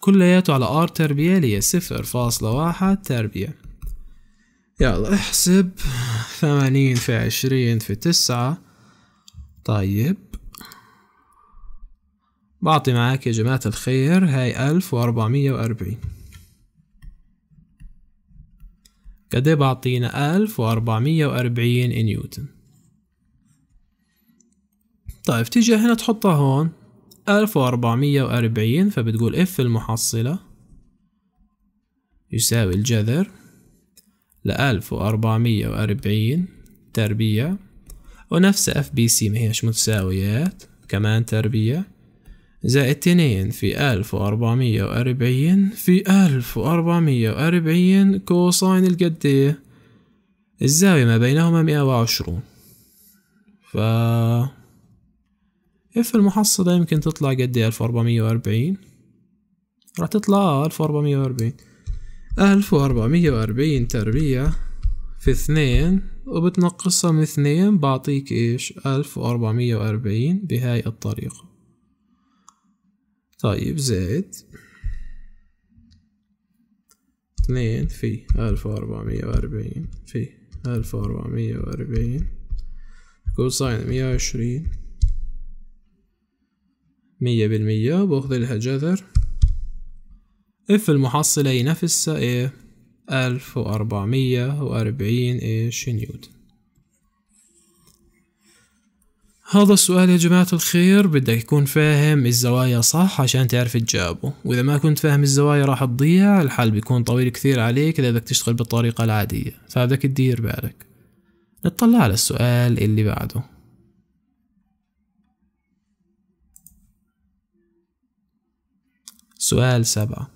كلياته على ار تربية اللي هي صفر فاصلة واحد تربية يلا احسب ثمانين في عشرين في تسعة طيب بعطي معاك يا جماعة الخير هاي ألف وأربعمية وأربعين قد إيه بعطينا ألف وأربعمية وأربعين نيوتن طيب تيجي هنا تحطها هون ألف وأربعمية وأربعين فبتقول اف المحصلة يساوي الجذر لألف وأربعمية وأربعين تربيع ونفس اف بي سي ما هيش متساويات كمان تربيع زائد تنين في ألف وأربعمية وأربعين في ألف وأربعمية وأربعين كوساين القديه الزاوية ما بينهما مئة وعشرون ف اف إيه، المحصلة يمكن تطلع قد ايه الف واربعمية واربعين راح تطلع الف واربعمية واربعين الف واربعمية واربعين تربيع في اثنين وبتنقصها من اثنين بعطيك ايش الف واربعمية واربعين بهاي الطريقة طيب زائد اثنين في الف واربعمية واربعين في الف واربعمية واربعين كوساين مية وعشرين مية بالمية باخذ لها جذر اف المحصلة هي نفسها ايه ألف وأربعمية وأربعين إيش نيوتن هذا السؤال يا جماعة الخير بدك تكون فاهم الزوايا صح عشان تعرف تجاوبه وإذا ما كنت فاهم الزوايا راح تضيع الحل بيكون طويل كثير عليك إذا بدك تشتغل بالطريقة العادية فبدك تدير بالك نطلع على السؤال اللي بعده سؤال سبعة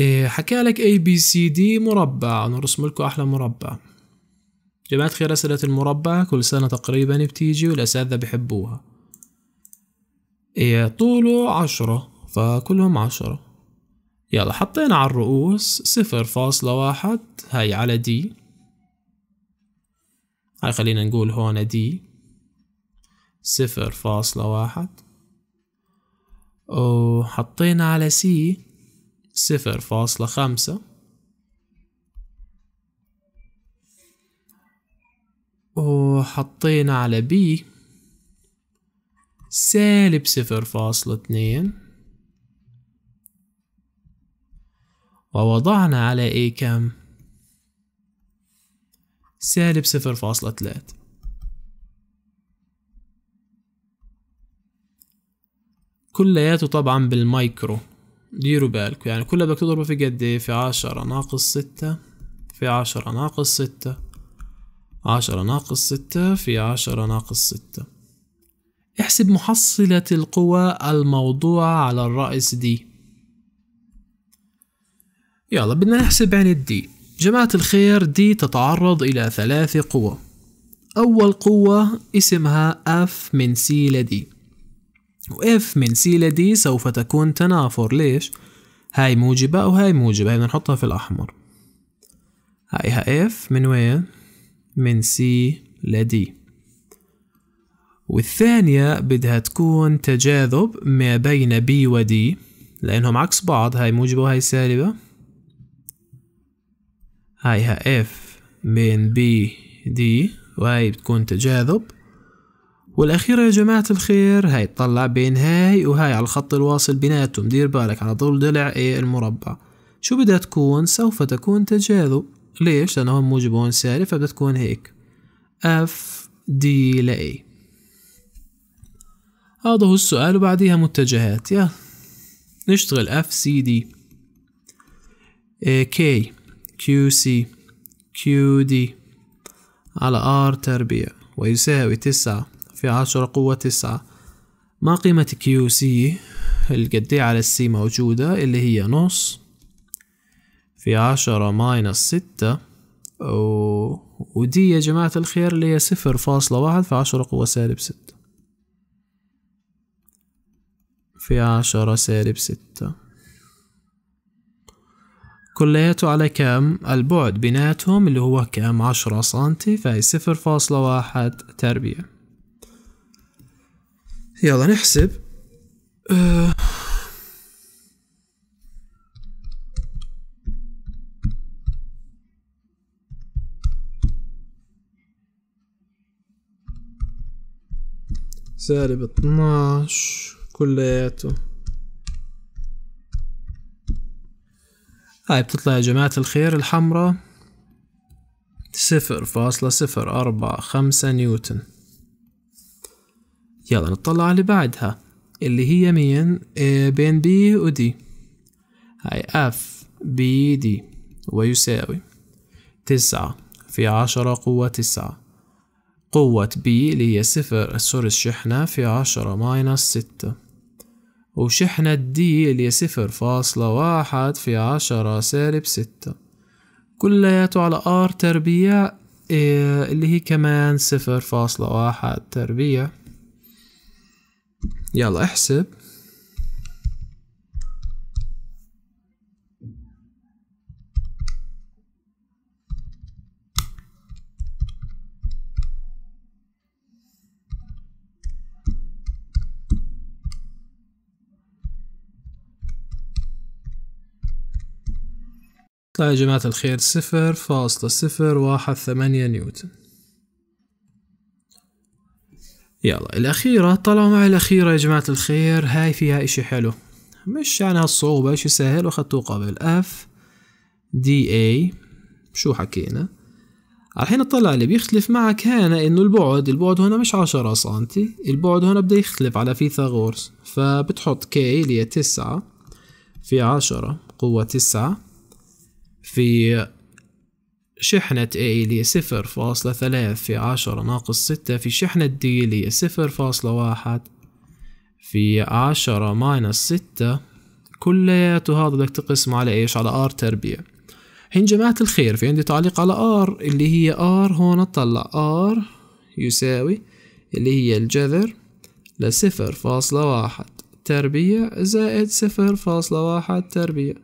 إيه، حكى لك A B C D مربع نرسم لكم أحلى مربع جماعة خير أسئلة المربع كل سنة تقريبا بتيجي والأساتذة بحبوها إيه، طوله عشرة فكلهم عشرة يلا حطينا على الرؤوس صفر فاصلة واحد هاي على دي هاي خلينا نقول هون دي صفر فاصلة واحد وحطينا على سي صفر فاصلة خمسة وحطينا على بي سالب صفر فاصلة اتنين ووضعنا على A كم؟ سالب صفر فاصلة تلاتة كلياته طبعا بالمايكرو ديروا بالكم يعني كل بدك تضربه في قد ايه في عشرة ناقص ستة في عشرة ناقص ستة عشرة ناقص ستة في عشرة ناقص ستة احسب محصلة القوى الموضوعة على الرأس دي يلا بدنا نحسب عن الدي جماعة الخير دي تتعرض إلى ثلاث قوى أول قوة اسمها F من C لدي و F من C لدي سوف تكون تنافر ليش؟ هاي موجبة أو هاي موجبة هاي بدنا نحطها في الأحمر هاي F من وين؟ من C لدي والثانية بدها تكون تجاذب ما بين بي و لأنهم عكس بعض هاي موجبة وهاي سالبة هاي اف بين بي دي وهاي بتكون تجاذب والأخيرة يا جماعة الخير هاي تطلع بين هاي وهاي على الخط الواصل بيناتهم دير بالك على طول ضلع ايه المربع شو بدها تكون؟ سوف تكون تجاذب ليش؟ لأنه هم موجب وهون سالب فبدها تكون هيك اف دي ل A هو السؤال وبعديها متجهات يا نشتغل اف سي دي كي كيو سي كيو دي على ار تربيع ويساوي تسعة في عشرة قوة تسعة ما قيمة كيو سي الجدية على السي موجودة اللي هي نص في عشرة ماينس ستة ودي يا جماعة الخير اللي هي صفر فاصلة واحد في عشرة قوة سالب ستة في عشرة سالب ستة كلياته على كام؟ البعد بيناتهم اللي هو كام؟ عشرة سنتي فهي صفر فاصلة واحد تربيع يلا نحسب سالب اتناش كلياته هاي بتطلع يا جماعة الخير الحمراء صفر فاصلة صفر أربعة خمسة نيوتن يلا نطلع على اللي بعدها اللي هي مين بين بي ودي هاي اف بي دي ويساوي تسعة في عشرة قوة تسعة قوة بي اللي هي صفر سوري الشحنة في عشرة ماينس ستة وشحنة D اللي صفر فاصلة واحد في عشرة سالب ستة كلياته على R تربيع إيه، اللي هي كمان صفر فاصلة واحد تربيع يلا احسب يطلع يا جماعة الخير صفر فاصلة صفر واحد ثمانية نيوتن يلا الأخيرة طلعوا معي الأخيرة يا جماعة الخير هاي فيها اشي حلو مش يعني هالصعوبة اشي سهل واخدتوه قبل اف دي اي شو حكينا الحين اطلع اللي بيختلف معك هنا انه البعد البعد هنا مش عشرة سنتي البعد هنا بده يختلف على فيثاغورس فبتحط كي اللي هي تسعة في عشرة قوة تسعة في شحنة A اللي هي صفر فاصلة ثلاث في عشرة ناقص ستة في شحنة D اللي هي صفر فاصلة واحد في عشرة ماينس ستة كلياته هذا بدك تقسمه على ايش على R تربيع حين جماعة الخير في عندي تعليق على R اللي هي R هون طلع R يساوي اللي هي الجذر لصفر فاصلة واحد تربيع زائد صفر فاصلة واحد تربيع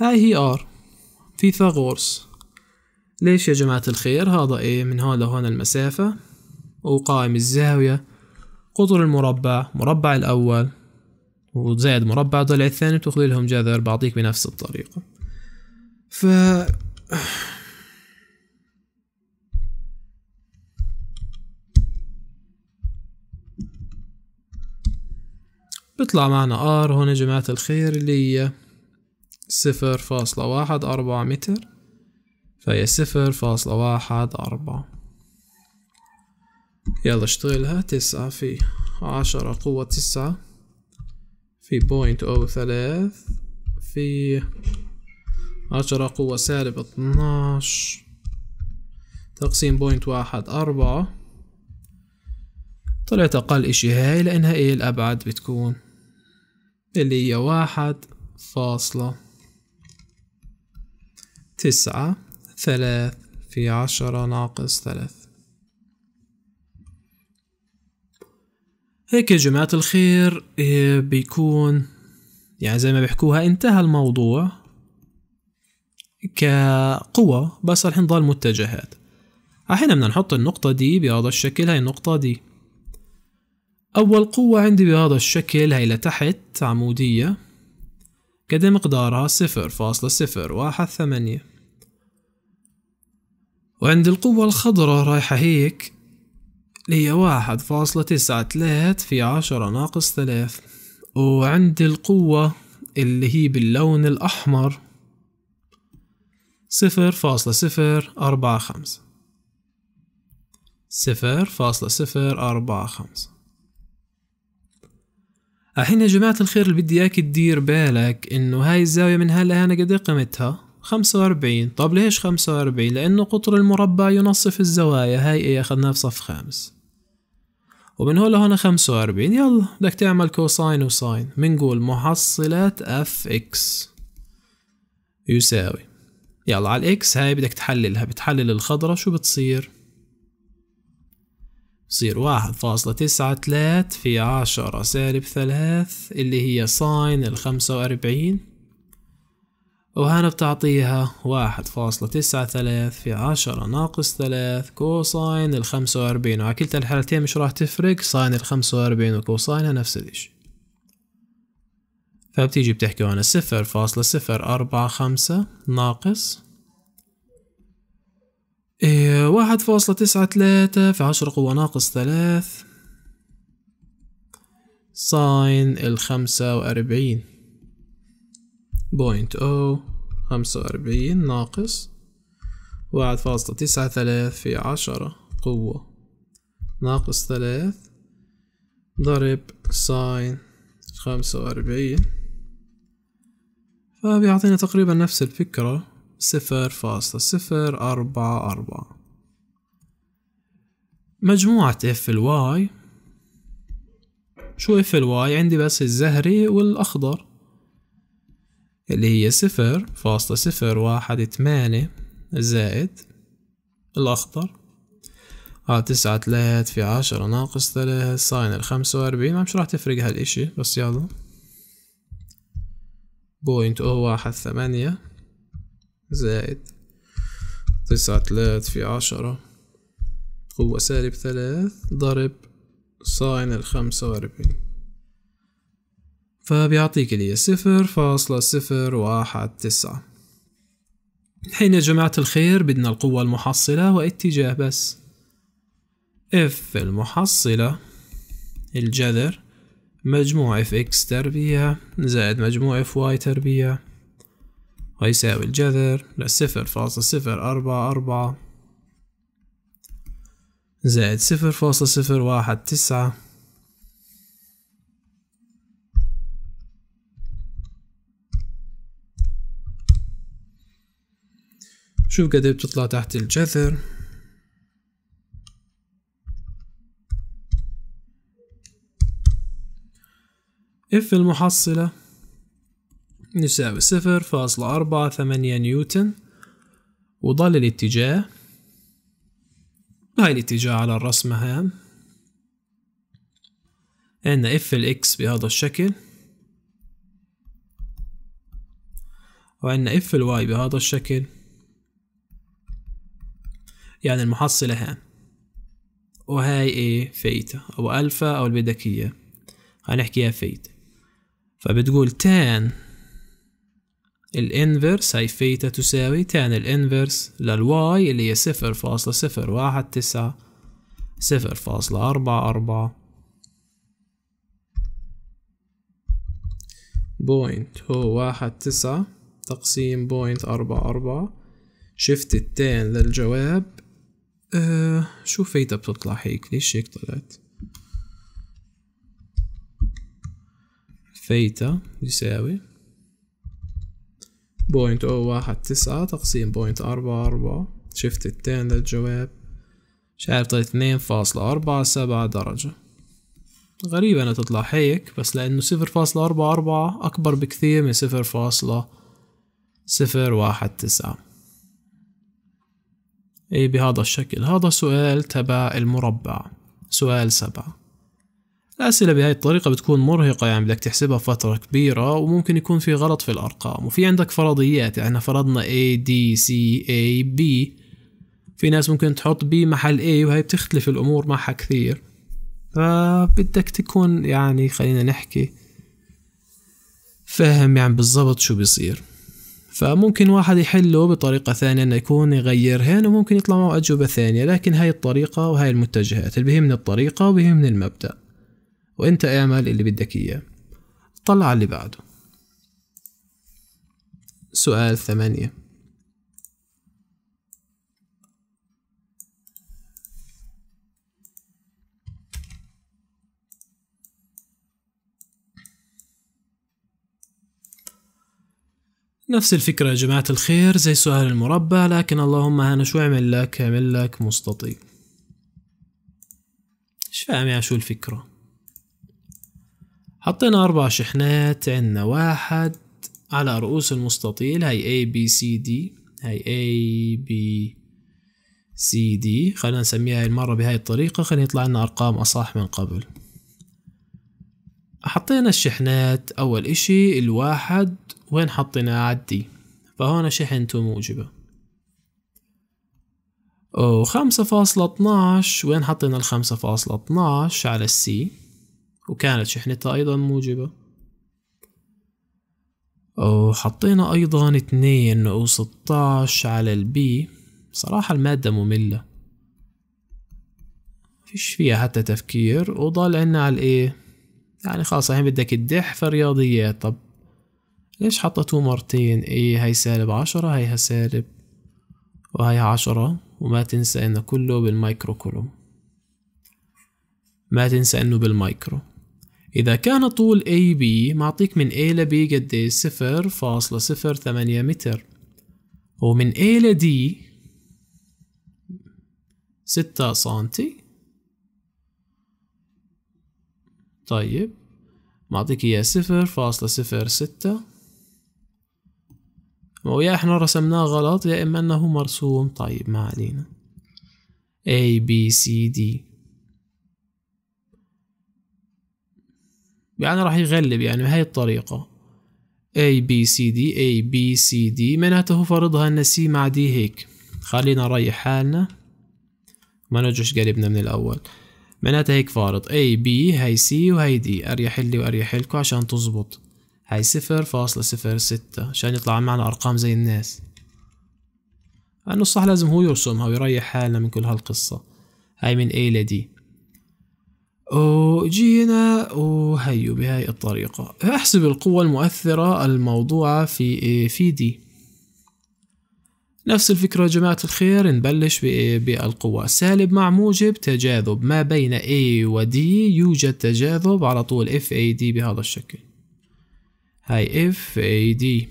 هاي هي R فيثاغورس ليش يا جماعة الخير هذا ايه من هون لهون المسافة وقائم الزاوية قطر المربع مربع الأول وزائد مربع ضلع الثاني بتخلي لهم جذر بعطيك بنفس الطريقة ف بيطلع معنا ار هون يا جماعة الخير اللي هي صفر فاصلة واحد أربعة متر فهي صفر فاصلة واحد أربعة يلا اشتغلها تسعة في عشرة قوة تسعة في بوينت أو ثلاث في عشرة قوة سالب اتناش تقسيم بوينت واحد أربعة طلعت أقل إشي هاي لأنها إيه الأبعد بتكون اللي هي واحد فاصلة تسعة ثلاث في عشرة ناقص ثلاث هيك يا جماعة الخير إيه بيكون يعني زي ما بيحكوها انتهى الموضوع كقوة بس الحين ضل متجهات الحين بدنا نحط النقطة دي بهذا الشكل هاي النقطة دي أول قوة عندي بهذا الشكل هي لتحت عمودية كده مقدارها صفر صفر فاصلة واحد ثمانية وعند القوة الخضراء رايحة هيك اللي هي واحد فاصلة تسعة تلات في عشرة ناقص ثلاث وعند القوة اللي هي باللون الأحمر صفر فاصلة صفر أربعة خمسة صفر فاصلة صفر أربعة خمسة الحين يا جماعة الخير اللي بدي اياك تدير بالك انه هاي الزاوية من هلا انا قد إيه قيمتها 45 طب ليش 45 لانه قطر المربع ينصف الزوايا هاي ايه اخذناها بصف خامس ومن هون لهون 45 يلا بدك تعمل كوساين وساين بنقول محصلات اف اكس يساوي يلا على الاكس هاي بدك تحللها بتحلل الخضرة شو بتصير بصير واحد فاصلة تسعة تلات في عشرة سالب ثلاث اللي هي ساين الخمسة وأربعين وهنا بتعطيها واحد فاصلة تسعة ثلاث في عشرة ناقص ثلاث كوساين الخمسة وأربعين وعلى كلتا الحالتين مش راح تفرق ساين الخمسة وأربعين وكوساينها نفس الإشي فبتيجي بتحكي هنا صفر فاصلة صفر أربعة خمسة ناقص إيه، واحد فاصلة تسعة ثلاثة في عشرة قوة ناقص ثلاث ساين الخمسة وأربعين بوينت أو خمسة وأربعين ناقص واحد فاصلة تسعة ثلاث في عشرة قوة ناقص ثلاث ضرب ساين خمسة وأربعين فبيعطينا تقريبا نفس الفكرة صفر فاصلة صفر أربعة أربعة مجموعة اف الواي شو اف الواي عندي بس الزهري والأخضر اللي هي صفر فاصلة صفر واحد تمانية زائد الأخضر على تسعة تلات في عشرة ناقص تلات ساين الخمسة وأربعين ما مش راح تفرق هالإشي بس يلا بوينت أو واحد ثمانية زائد تسعة تلات في عشرة قوة سالب ثلاث ضرب صاين الخمسة وأربعين فبيعطيك لي صفر فاصلة صفر واحد تسعة الحين يا جماعة الخير بدنا القوة المحصلة واتجاه بس اف المحصلة الجذر مجموع اف اكس تربيع زائد مجموع اف واي تربيع هيساوي الجذر لصفر فاصل صفر أربعة أربعة زائد صفر فاصل صفر واحد تسعة شوف قد إيه بتطلع تحت الجذر اف المحصلة يساوي صفر فاصلة أربعة ثمانية نيوتن وضل الاتجاه هاي الاتجاه على الرسمة هام عندنا اف الاكس بهذا الشكل وعندنا اف الواي بهذا الشكل يعني المحصلة هام وهاي ايه فيتا او الفا او اللي بدك اياه هنحكيها فيتا فبتقول تان الانفرس هاي فيتا تساوي تان الانفرس للواي اللي هي صفر فاصلة صفر واحد تسعة صفر فاصلة أربعة أربعة بوينت هو واحد تسعة تقسيم بوينت أربعة أربعة شفت التان للجواب أه شو فيتا بتطلع هيك ليش هيك طلعت فيتا يساوي بوينت او واحد تسعة تقسيم بوينت أربعة أربعة شفت التين للجواب شايف طلعت طيب اتنين فاصلة أربعة سبعة درجة غريبة انها تطلع هيك بس لأنه صفر فاصلة أربعة أربعة أكبر بكثير من صفر فاصلة صفر واحد تسعة اي بهذا الشكل هذا سؤال تبع المربع سؤال سبعة الأسئلة بهاي الطريقة بتكون مرهقة يعني بدك تحسبها فترة كبيرة وممكن يكون في غلط في الأرقام وفي عندك فرضيات يعني فرضنا A D C A B في ناس ممكن تحط B محل A وهي بتختلف الأمور معها كثير فبدك تكون يعني خلينا نحكي فاهم يعني بالضبط شو بيصير فممكن واحد يحله بطريقة ثانية انه يكون يغيرهن وممكن يطلع معه أجوبة ثانية لكن هاي الطريقة وهاي المتجهات اللي بيهمني الطريقة وبيهمني المبدأ وانت اعمل اللي بدك اياه طلع اللي بعده سؤال ثمانية نفس الفكرة يا جماعة الخير زي سؤال المربع لكن اللهم أنا شو أعمل لك؟ أعمل لك مستطيل شو فاهم يا شو الفكرة حطينا أربع شحنات عنا واحد على رؤوس المستطيل هاي A B C D هاي A B C D خلينا نسميها هاي المرة بهاي الطريقة خلينا يطلع لنا أرقام أصح من قبل حطينا الشحنات أول إشي الواحد وين حطينا عدي فهون شحنته موجبة وخمسة فاصلة اتناش وين حطينا الخمسة فاصلة اتناش على السي وكانت شحنتها أيضا موجبة وحطينا أيضا اتنين وستاش على البي صراحة المادة مملة فيش فيها حتى تفكير وضل عنا على الايه يعني خلاص الحين بدك تدح في رياضيات طب ليش حطته مرتين ايه هاي سالب عشرة هاي سالب وهي عشرة وما تنسى انه كله بالمايكرو كولوم ما تنسى انه بالمايكرو إذا كان طول AB معطيك من A ل B قد إيه؟ صفر فاصلة صفر ثمانية متر ومن A ل D ستة سنتي طيب معطيك إياه صفر فاصلة صفر ستة ويا إحنا رسمناه غلط يا إما أنه مرسوم طيب ما علينا A B C D يعني راح يغلب يعني بهاي الطريقة A B C D A B C D معناته فرضها أن C مع D هيك خلينا نريح حالنا ما نرجعش قلبنا من الأول معناتها هيك فارض A B هاي C وهاي D أريح لي وأريح لكم عشان تزبط هاي صفر فاصلة صفر ستة عشان يطلع معنا أرقام زي الناس لأنه صح لازم هو يرسمها ويريح حالنا من كل هالقصة هاي من A لدي وجينا وهيو بهاي الطريقة احسب القوة المؤثرة الموضوعة في إيه، في دي نفس الفكرة يا جماعة الخير نبلش بالقوة سالب مع موجب تجاذب ما بين A و D يوجد تجاذب على طول FAD بهذا الشكل هاي FAD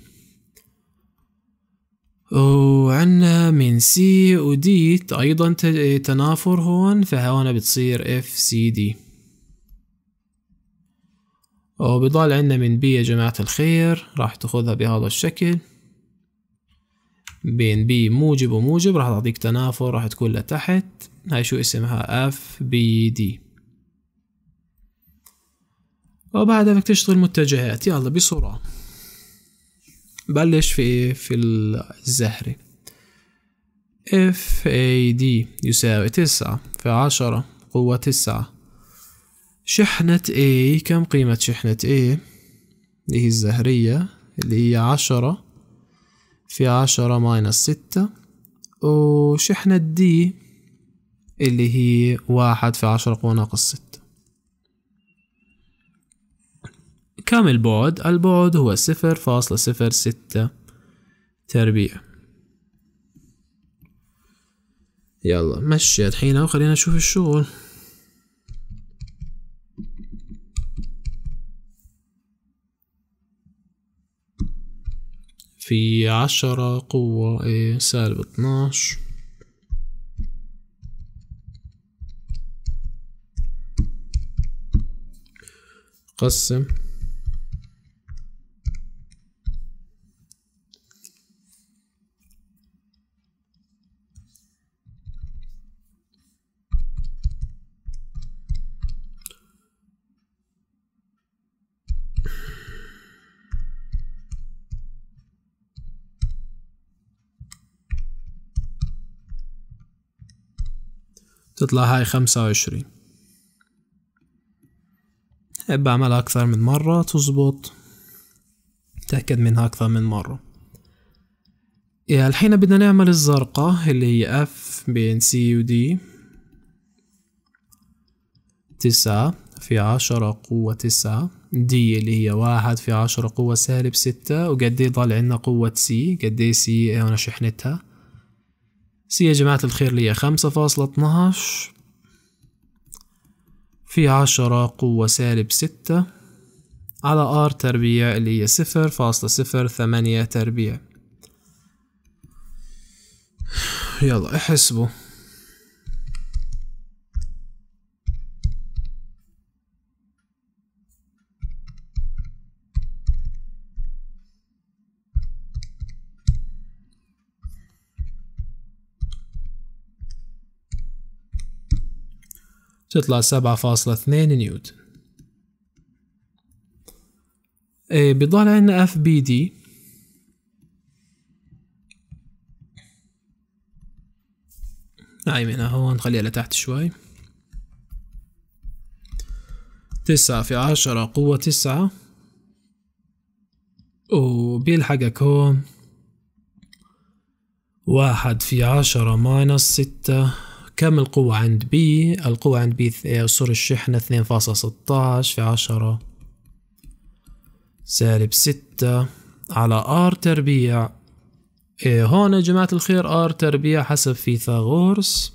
وعنا من C و D أيضا تنافر هون فهون بتصير FCD وبضل عنا من بي يا جماعة الخير راح تاخذها بهذا الشكل بين بي موجب وموجب راح تعطيك تنافر راح تكون لتحت هاي شو اسمها اف بي دي وبعدها بدك تشتغل متجهات يلا بسرعة بلش في في الزهري اف اي دي يساوي تسعة في عشرة قوة تسعة شحنة A كم قيمة شحنة A اللي هي الزهرية اللي هي عشرة في عشرة ماينس ستة وشحنة D اللي هي واحد في عشرة قوة ناقص ستة كم البعد؟ البعد هو صفر فاصلة صفر ستة تربيع يلا مشي الحين وخلينا نشوف الشغل في عشرة قوة إيه سالب اتناش قسم تطلع هاي خمسة وعشرين اعملها أكثر من مرة تزبط تأكد منها أكثر من مرة الحين بدنا نعمل الزرقاء اللي هي F بين C و D تسعة في عشرة قوة تسعة D اللي هي واحد في عشرة قوة سالب ستة وقد ايه ضل عنا قوة C قد ايه C هنا شحنتها سي يا جماعة الخير لي خمسة فاصلة اتناش في عشرة قوة سالب ستة على ار تربيع اللي هي صفر فاصلة صفر ثمانية تربيع يلا احسبه تطلع سبعة فاصلة اثنين نيوتن إيه، بضل عندنا اف بي دي هاي هون نخليها لتحت شوي تسعة في عشرة قوة تسعة وبيلحقك هون واحد في عشرة ماينس ستة كم القوة عند بي القوة عند بي سور الشحنة 2.16 في عشرة سالب ستة على ار تربيع إيه، هون يا جماعة الخير ار تربيع حسب فيثاغورس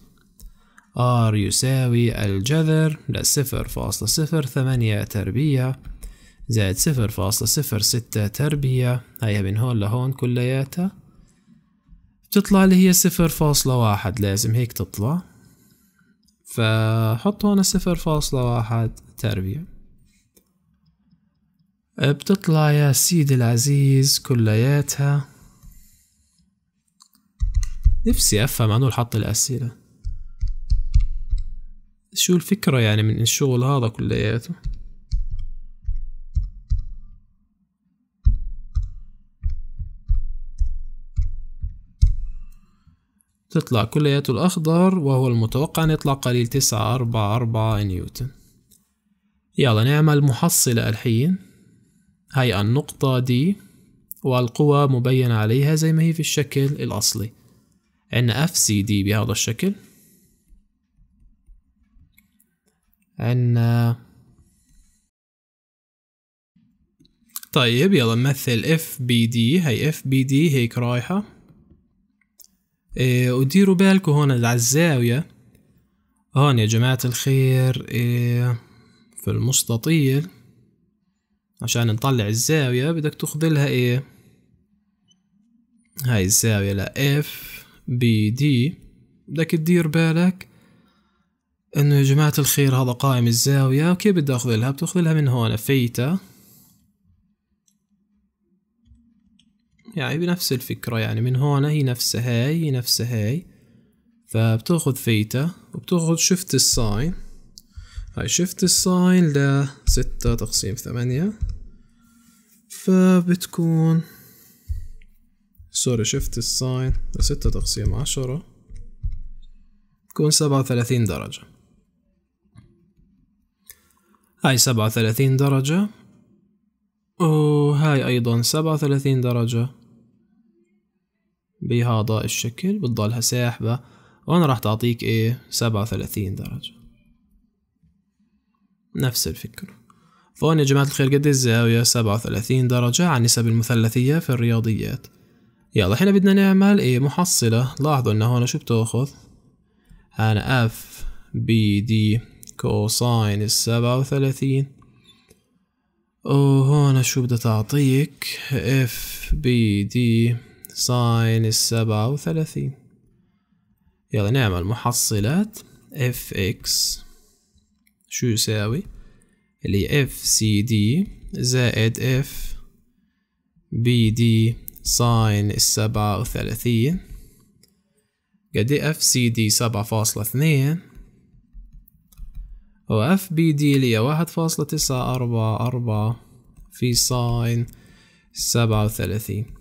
ار يساوي الجذر لصفر فاصلة صفر ثمانية تربيع زائد صفر فاصلة صفر ستة تربيع هيا من هون لهون كلياتها بتطلع اللي هي صفر فاصلة واحد لازم هيك تطلع فحط هون صفر فاصلة واحد تربيع بتطلع يا سيدي العزيز كلياتها نفسي أفهم عنو حط الأسئلة شو الفكرة يعني من الشغل هذا كلياته تطلع كلياته الأخضر وهو المتوقع أن يطلع قليل تسعة أربعة أربعة نيوتن يلا نعمل محصلة الحين هاي النقطة دي والقوى مبينة عليها زي ما هي في الشكل الأصلي عندنا اف سي دي بهذا الشكل عندنا طيب يلا نمثل اف بي دي هي اف بي دي هيك رايحة إيه وديروا بالكم هون على الزاوية هون يا جماعة الخير إيه في المستطيل عشان نطلع الزاوية بدك تاخذ لها ايه هاي الزاوية ل اف بي دي بدك تدير بالك انه يا جماعة الخير هذا قائم الزاوية وكيف بدي اخذ لها بتاخذ لها من هون فيتا يعني بنفس الفكرة يعني من هون هي نفسها هاي هي نفسها هاي فبتاخد ثيتا وبتاخد شفت الساين هاي شفت الساين لستة تقسيم ثمانية فبتكون سوري شفت الساين لستة تقسيم عشرة بتكون سبعة وثلاثين درجة هاي سبعة وثلاثين درجة وهاي أيضا سبعة وثلاثين درجة بهذا الشكل بتضلها ساحبة وأنا راح تعطيك إيه سبعة وثلاثين درجة نفس الفكرة فهون يا جماعة الخير قد الزاوية سبعة وثلاثين درجة عن نسب المثلثية في الرياضيات يلا الحين بدنا نعمل إيه محصلة لاحظوا إن هون شو بتاخذ أنا اف بي دي كوساين السبعة وثلاثين وهون شو بدها تعطيك اف بي دي ساين السبعة وثلاثين يلا نعمل محصلات اف اكس شو يساوي اللي اف سي دي زائد اف بي دي ساين السبعة وثلاثين قد اف سي دي سبعة فاصلة اثنين واف بي دي اللي هي واحد فاصلة تسعة أربعة أربعة في ساين سبعة وثلاثين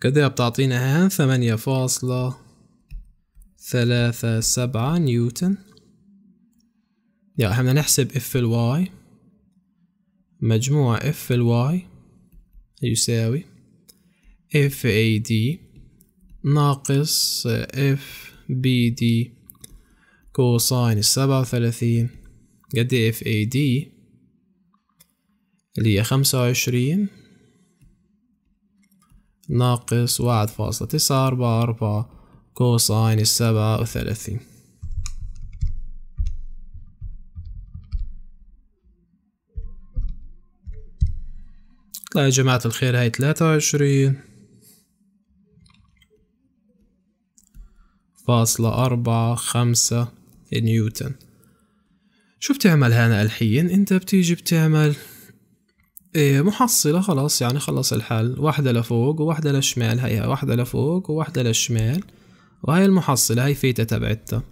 كده بتعطينا هان ثمانية فاصلة ثلاثة سبعة نيوتن يلا احنا نحسب اف الواي مجموع اف الواي يساوي اف اي دي ناقص اف بي دي كوساين السبعة وثلاثين قد اف اي دي اللي هي خمسة وعشرين ناقص واحد فاصلة تسعة أربعة أربعة كوساين السبعة وثلاثين طيب يا جماعة الخير هاي ثلاثة وعشرين فاصلة أربعة خمسة نيوتن شو بتعمل هنا الحين انت بتيجي بتعمل إيه محصلة خلاص يعني خلص الحل واحدة لفوق وواحدة للشمال هيها واحدة لفوق وواحدة للشمال وهاي المحصلة هاي فيتا تبعتها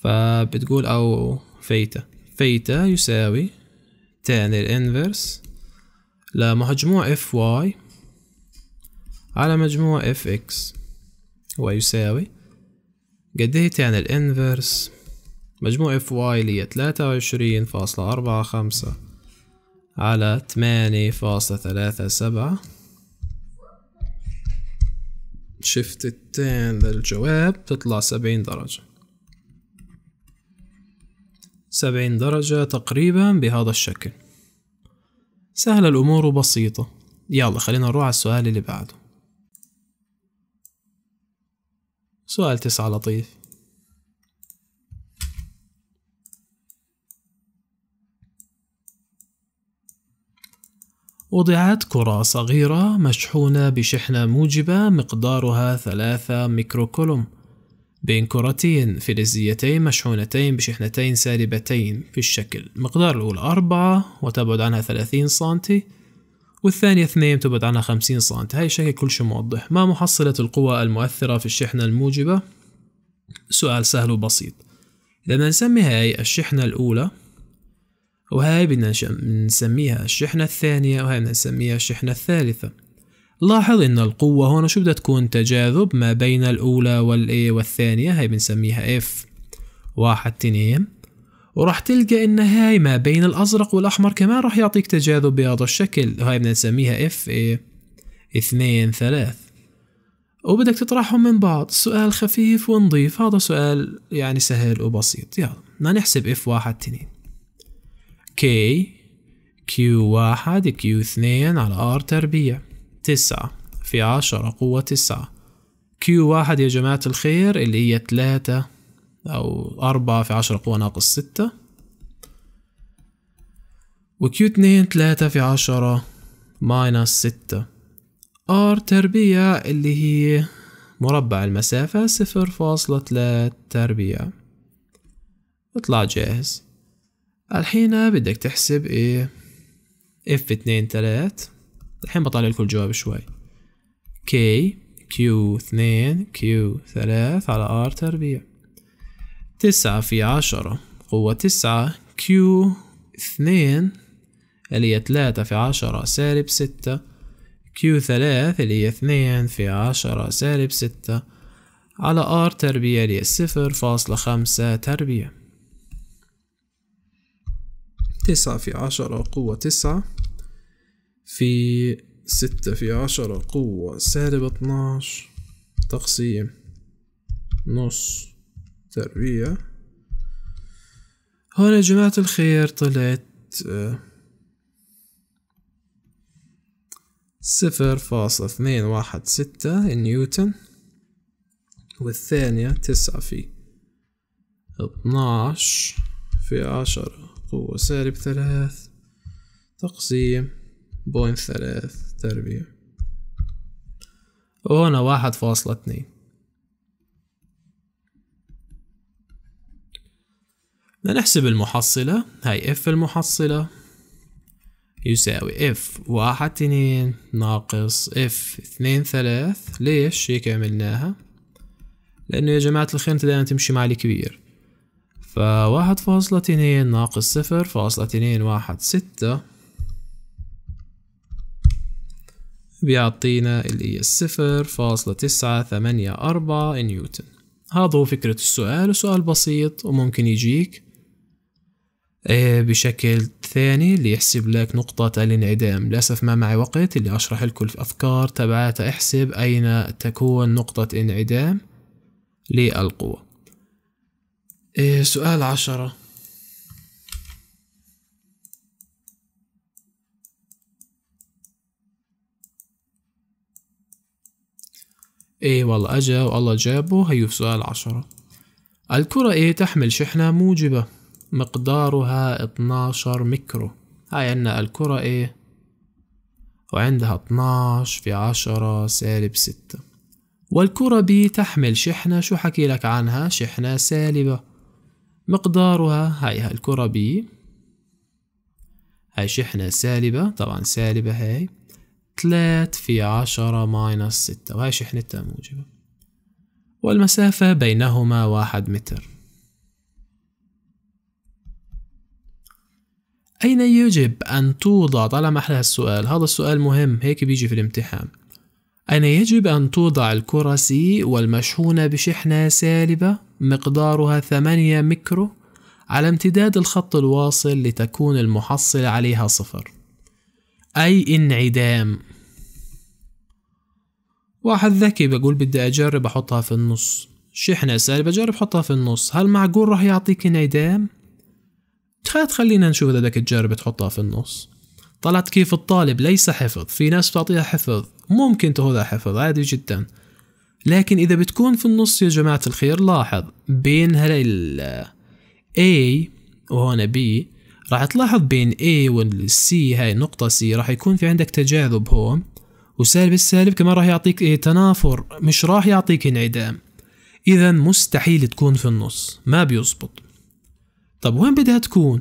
فبتقول أو فيتا فيتا يساوي تاني الانفرس لمجموع اف واي على مجموع اف اكس ويساوي قد ايه تاني الانفرس مجموع اف واي اللي هي تلاتة وعشرين فاصلة أربعة خمسة على تمانية فاصلة ثلاثة سبعة شفت التان للجواب تطلع سبعين درجة سبعين درجة تقريبا بهذا الشكل سهلة الأمور وبسيطة يلا خلينا نروح على السؤال اللي بعده سؤال تسعة لطيف وضعت كرة صغيرة مشحونة بشحنة موجبة مقدارها ثلاثة ميكروكولوم بين كرتين فلزيتين مشحونتين بشحنتين سالبتين في الشكل مقدار الأولى أربعة وتبعد عنها ثلاثين سنتي والثانية اثنين تبعد عنها خمسين سنتي هاي شكل كل شيء موضح ما محصلة القوى المؤثرة في الشحنة الموجبة سؤال سهل وبسيط إذا نسمي هاي الشحنة الأولى وهاي بدنا نسميها الشحنة الثانية وهاي بدنا نسميها الشحنة الثالثة لاحظ ان القوة هون شو بدها تكون تجاذب ما بين الاولى والايه والثانية هاي بنسميها اف واحد تنين وراح تلقى ان هاي ما بين الازرق والاحمر كمان راح يعطيك تجاذب بهذا الشكل هاي بدنا نسميها اف ايه اثنين ثلاث وبدك تطرحهم من بعض سؤال خفيف ونظيف هذا سؤال يعني سهل وبسيط يلا بدنا نحسب اف واحد تنين كي كيو واحد كيو اثنين على ار تربيع تسعة في عشرة قوة تسعة كيو واحد يا جماعة الخير اللي هي تلاتة أو أربعة في عشرة قوة ناقص ستة وكيو اتنين تلاتة في عشرة ماينس ستة ار تربيع اللي هي مربع المسافة صفر فاصلة تلات تربيع اطلع جاهز الحين بدك تحسب ايه اف اثنين تلات الحين بطلع لكم الجواب شوي كي كيو اثنين كيو ثلاث على ار تربيع تسعة في عشرة قوة تسعة كيو اثنين اللي هي تلاتة في عشرة سالب ستة كيو ثلاث اللي هي اثنين في عشرة سالب ستة على ار تربيع اللي هي صفر فاصلة خمسة تربيع تسعة في عشرة قوة تسعة في ستة في عشرة قوة سالب اتناش تقسيم نص تربيع هون يا جماعة الخير طلعت آه، صفر فاصلة اثنين واحد ستة نيوتن والثانية تسعة في اتناش في عشرة قوة سالب ثلاث تقسيم بوينت ثلاث تربيع وهنا واحد فاصلة اتنين نحسب المحصلة هاي اف المحصلة يساوي اف واحد اتنين ناقص اف اثنين ثلاث ليش هيك عملناها لأنه يا جماعة الخير دائما تمشي مع الكبير فواحد فاصلة اتنين ناقص صفر فاصلة اتنين واحد ستة بيعطينا اللي هي الصفر فاصلة تسعة ثمانية أربعة نيوتن هذا هو فكرة السؤال وسؤال بسيط وممكن يجيك إيه، بشكل ثاني اللي يحسب لك نقطة الانعدام للأسف ما معي وقت اللي أشرح لكم الأفكار تبعات احسب أين تكون نقطة انعدام للقوة إيه سؤال عشرة إيه والله أجا والله جابه هيو في سؤال عشرة الكرة إيه تحمل شحنة موجبة مقدارها 12 ميكرو هاي عنا الكرة إيه وعندها 12 في 10 سالب 6 والكرة بي تحمل شحنة شو حكي لك عنها شحنة سالبة مقدارها هاي الكرة بي هاي شحنة سالبة طبعا سالبة هاي تلات في عشرة ماينس ستة وهاي شحنتها موجبة والمسافة بينهما واحد متر أين يجب أن توضع طالما محل السؤال هذا السؤال مهم هيك بيجي في الامتحان أين يجب أن توضع الكرة سي والمشحونة بشحنة سالبة مقدارها 8 ميكرو على امتداد الخط الواصل لتكون المحصلة عليها صفر أي انعدام واحد ذكي بقول بدي أجرب أحطها في النص شحنة سالبة بجرب أحطها في النص هل معقول راح يعطيك انعدام؟ خلينا نشوف إذا بدك تجرب تحطها في النص طلعت كيف الطالب ليس حفظ في ناس بتعطيها حفظ ممكن تاخذها حفظ عادي جدا لكن إذا بتكون في النص يا جماعة الخير لاحظ بين هلا ال A وهنا B راح تلاحظ بين A والسي هاي النقطة C راح يكون في عندك تجاذب هون وسالب السالب كمان راح يعطيك إيه تنافر مش راح يعطيك انعدام إذا مستحيل تكون في النص ما بيزبط طب وين بدها تكون؟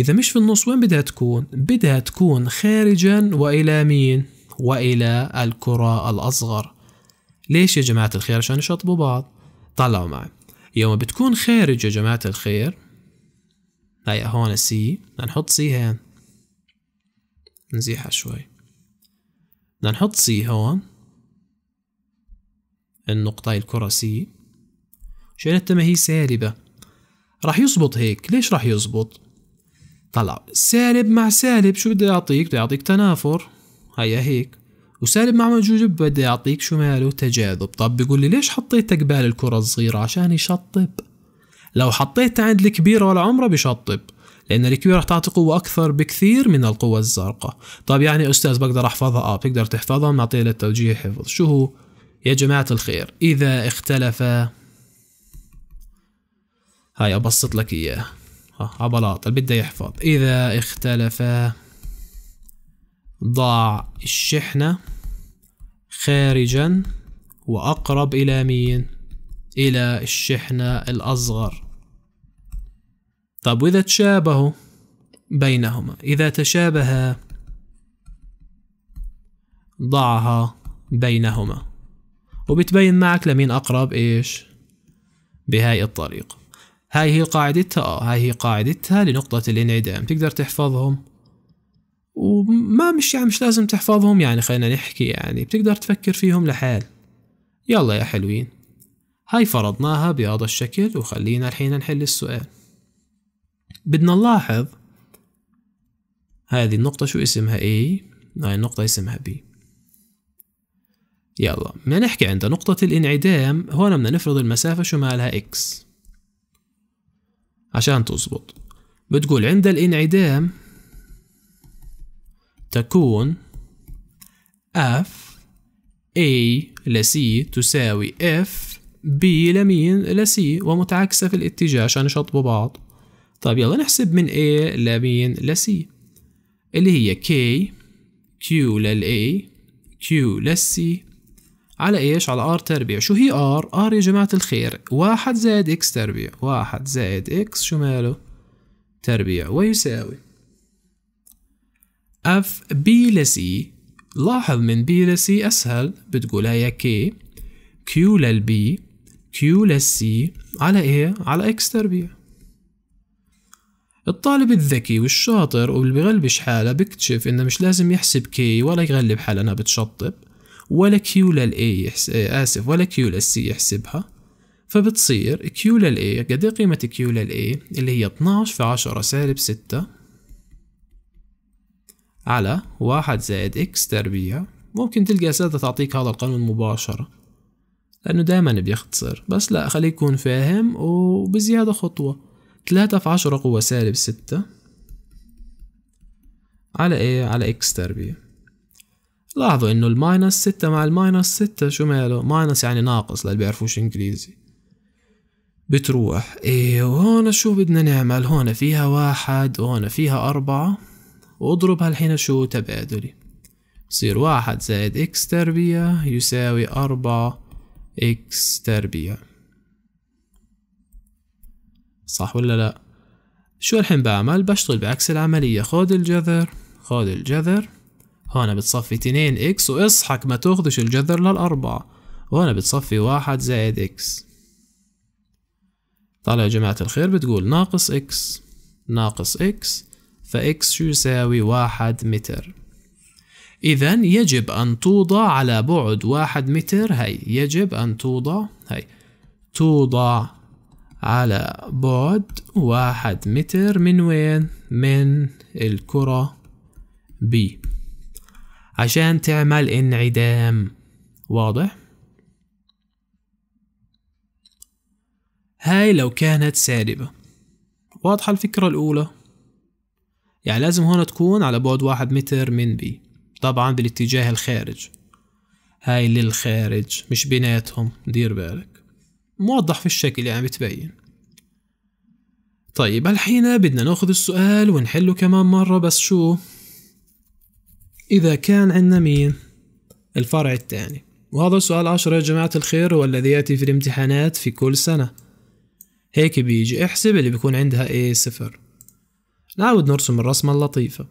إذا مش في النص وين بدها تكون؟ بدها تكون خارجا وإلى مين؟ وإلى الكرة الأصغر ليش يا جماعة الخير عشان يشطبوا بعض طلعوا معي يوم بتكون خارج يا جماعة الخير هيا هون سي نحط سي هان نزيحها شوي نحط سي هون النقطة الكرة سي شغلتها ما هي سالبة راح يزبط هيك ليش راح يزبط طلع سالب مع سالب شو بدي يعطيك بدي يعطيك تنافر هيا هيك وسالم معمر جوجب بده يعطيك شو ماله تجاذب طب بيقول لي ليش حطيت قبال الكرة الصغيرة عشان يشطب لو حطيتها عند الكبيرة ولا عمره بشطب لأن الكبيرة راح تعطي قوة أكثر بكثير من القوة الزرقاء طب يعني أستاذ بقدر أحفظها آه بتقدر تحفظها معطيه للتوجيه حفظ شو هو يا جماعة الخير إذا اختلف هاي أبسط لك إياه ها عبلاط اللي بده يحفظ إذا اختلف ضع الشحنة خارجا وأقرب إلى مين؟ إلى الشحنة الأصغر طب وإذا تشابهوا بينهما إذا تشابها ضعها بينهما وبتبين معك لمين أقرب إيش بهاي الطريقة هاي هي قاعدتها آه هاي هي قاعدتها لنقطة الانعدام تقدر تحفظهم وما مش يعني مش لازم تحفظهم يعني خلينا نحكي يعني بتقدر تفكر فيهم لحال يلا يا حلوين هاي فرضناها بهذا الشكل وخلينا الحين نحل السؤال بدنا نلاحظ هذه النقطة شو اسمها A هاي النقطة اسمها B يلا بدنا نحكي عند نقطة الانعدام هون بدنا نفرض المسافة شمالها X عشان تزبط بتقول عند الانعدام تكون F A لسي تساوي F B لمين لسي ومتعاكسة في الاتجاه عشان يشطبوا بعض طيب يلا نحسب من A لمين لسي اللي هي K Q A Q للC على ايش؟ على R تربيع، شو هي R؟ R يا جماعة الخير واحد زائد X تربيع، واحد زائد X شو ماله؟ تربيع ويساوي اف بي لسي لاحظ من بي لسي اسهل بتقول هي كي كيو للبي كيو للسي على ايه على اكس تربيع الطالب الذكي والشاطر واللي بغلبش حاله بيكتشف انه مش لازم يحسب كي ولا يغلب حاله انها بتشطب ولا كيو للاي يحس... اسف ولا كيو للسي يحسبها فبتصير كيو للاي قد ايه قيمة كيو للاي اللي هي 12 في 10 سالب 6 على واحد زائد إكس تربيع ممكن تلقى سادة تعطيك هذا القانون مباشرة لأنه دايما بيختصر بس لا خليك يكون فاهم وبزيادة خطوة تلاتة في عشرة قوة سالب ستة على ايه على إكس تربيع لاحظوا انه الماينس ستة مع الماينس ستة شو ماله ماينس يعني ناقص للي بيعرفوش انجليزي بتروح ايه وهون شو بدنا نعمل هون فيها واحد وهون فيها أربعة واضرب شو تبادلي يصير واحد زائد إكس تربيع يساوي أربعة إكس تربيع صح ولا لأ؟ شو الحين بعمل؟ بشتغل بعكس العملية خذ الجذر خذ الجذر هون بتصفي تنين إكس واصحك ما تاخدش الجذر للأربعة وهنا بتصفي واحد زائد إكس طالع يا جماعة الخير بتقول ناقص إكس ناقص إكس فإكس يساوي واحد متر إذا يجب أن توضع على بعد واحد متر هاي يجب أن توضع هاي توضع على بعد واحد متر من وين؟ من الكرة B عشان تعمل انعدام واضح؟ هاي لو كانت سالبة واضحة الفكرة الأولى؟ يعني لازم هون تكون على بعد واحد متر من بي طبعا بالاتجاه الخارج هاي للخارج مش بيناتهم دير بالك موضح في الشكل يعني بتبين طيب الحين بدنا ناخذ السؤال ونحله كمان مرة بس شو إذا كان عندنا مين الفرع الثاني وهذا سؤال عشرة يا جماعة الخير هو الذي يأتي في الامتحانات في كل سنة هيك بيجي احسب اللي بيكون عندها ايه صفر نعاود نرسم الرسمة اللطيفة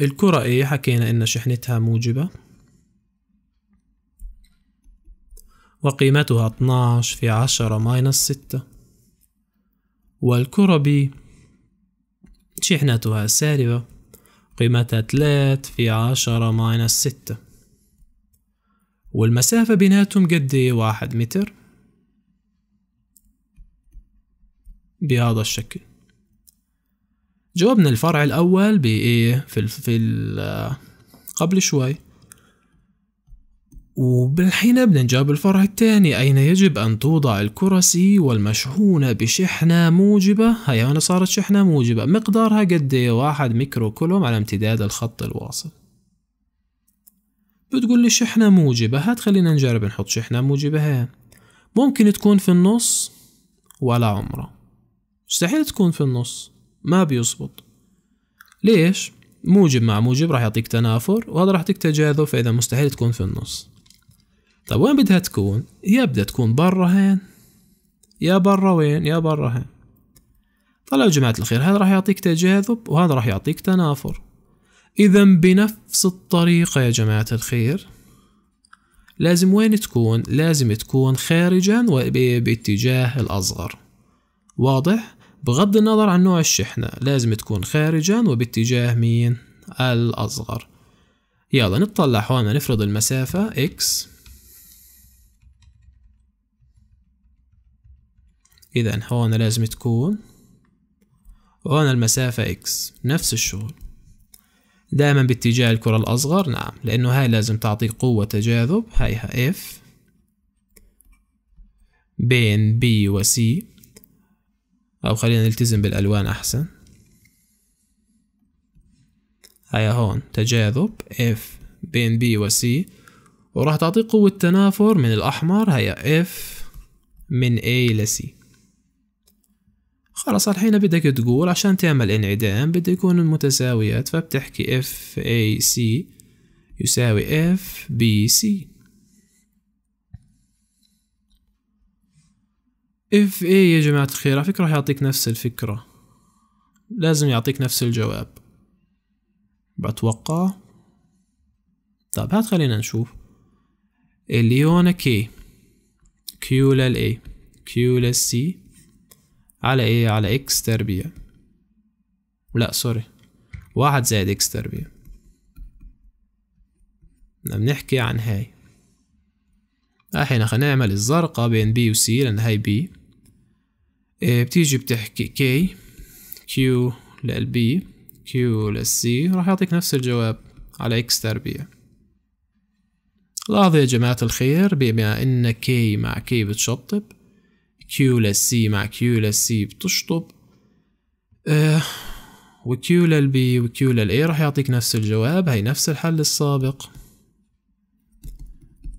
الكرة A إيه؟ حكينا إن شحنتها موجبة وقيمتها 12 في 10 ماينس 6 والكرة B شحنتها سالبة قيمتها 3 في 10 ماينس 6 والمسافة بيناتهم قد ايه واحد متر بهذا الشكل جاوبنا الفرع الأول بإيه في ال في ال قبل شوي وبالحين بدنا نجاوب الفرع الثاني أين يجب أن توضع الكرسي والمشحونة بشحنة موجبة هاي هنا صارت شحنة موجبة مقدارها قد إيه؟ واحد ميكرو كولوم على امتداد الخط الواصل بتقول لي شحنة موجبة هات خلينا نجرب نحط شحنة موجبة هي ممكن تكون في النص ولا عمره مستحيل تكون في النص ما بيزبط ليش؟ موجب مع موجب راح يعطيك تنافر وهذا راح يعطيك تجاذب فإذا مستحيل تكون في النص طب وين بدها تكون؟ يا بدها تكون برا هين يا برا وين يا برا هين طلع طيب جماعة الخير هذا راح يعطيك تجاذب وهذا راح يعطيك تنافر إذا بنفس الطريقة يا جماعة الخير لازم وين تكون؟ لازم تكون خارجا وباتجاه الأصغر واضح؟ بغض النظر عن نوع الشحنة لازم تكون خارجا وباتجاه مين؟ الأصغر يلا نطلع هون نفرض المسافة x إذا هون لازم تكون وهون المسافة x نفس الشغل دائما باتجاه الكرة الأصغر نعم لأنه هاي لازم تعطي قوة تجاذب هايها F بين B و C أو خلينا نلتزم بالألوان أحسن هيا هون تجاذب F بين B و C وراح تعطي قوة تنافر من الأحمر هيا F من A ل C خلص الحين بدك تقول عشان تعمل انعدام بده يكون المتساويات فبتحكي F A C يساوي F B C اف اي يا جماعة الخير على فكرة راح يعطيك نفس الفكرة لازم يعطيك نفس الجواب بتوقع طب هات خلينا نشوف اليونا كي كيو للاي كيو للسي على ايه على اكس تربيع لا سوري واحد زائد اكس تربيع بنحكي نعم، عن هاي الحين خلينا نعمل الزرقاء بين بي وسي لان هاي بي إيه، بتيجي بتحكي كي كيو للبي كيو للسي راح يعطيك نفس الجواب على اكس تربيع لاحظوا يا جماعة الخير بما ان كي مع كي بتشطب كيو للسي مع كيو للسي بتشطب آه وكيو للبي وكيو للاي راح يعطيك نفس الجواب هي نفس الحل السابق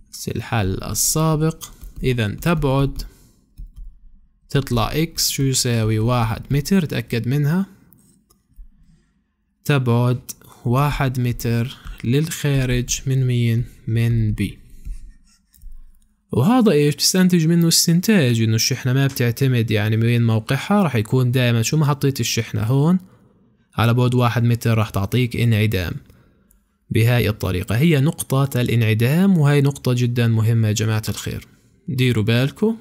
نفس الحل السابق اذا تبعد تطلع إكس شو يساوي واحد متر تأكد منها تبعد واحد متر للخارج من مين؟ من بي وهذا ايش تستنتج منه استنتاج انه الشحنة ما بتعتمد يعني وين موقعها راح يكون دائما شو ما حطيت الشحنة هون على بعد واحد متر راح تعطيك انعدام بهاي الطريقة هي نقطة الانعدام وهي نقطة جدا مهمة يا جماعة الخير ديروا بالكم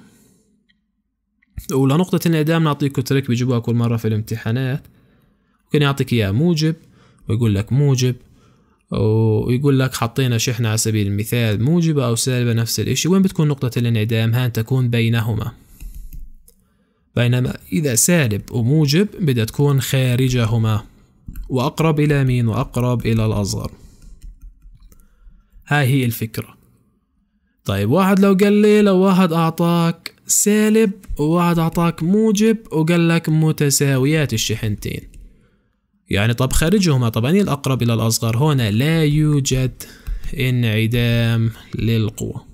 ولنقطة الإعدام نعطيكم ترك بيجيبوها كل مرة في الامتحانات ممكن يعطيك إياه موجب ويقول لك موجب ويقول لك حطينا شحنة على سبيل المثال موجبة أو سالبة نفس الإشي وين بتكون نقطة الانعدام هان تكون بينهما بينما إذا سالب وموجب بدها تكون خارجهما وأقرب إلى مين وأقرب إلى الأصغر هاي هي الفكرة طيب واحد لو قال لي لو واحد أعطاك سالب وواحد أعطاك موجب وقال لك متساويات الشحنتين يعني طب خارجهما طبعا الأقرب إلى الأصغر هنا لا يوجد انعدام للقوة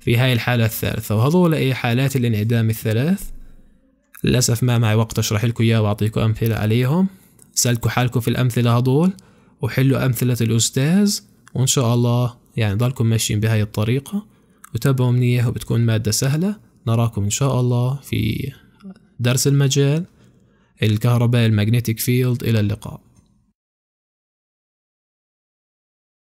في هاي الحالة الثالثة وهذول أي حالات الانعدام الثلاث للأسف ما معي وقت أشرح لكم إياه وأعطيكم أمثلة عليهم سلكوا حالكم في الأمثلة هذول وحلوا أمثلة الأستاذ وإن شاء الله يعني ضلكم ماشيين بهاي الطريقة وتابعوا منيح وبتكون مادة سهلة نراكم إن شاء الله في درس المجال الكهرباء الماجنتيك فيلد إلى اللقاء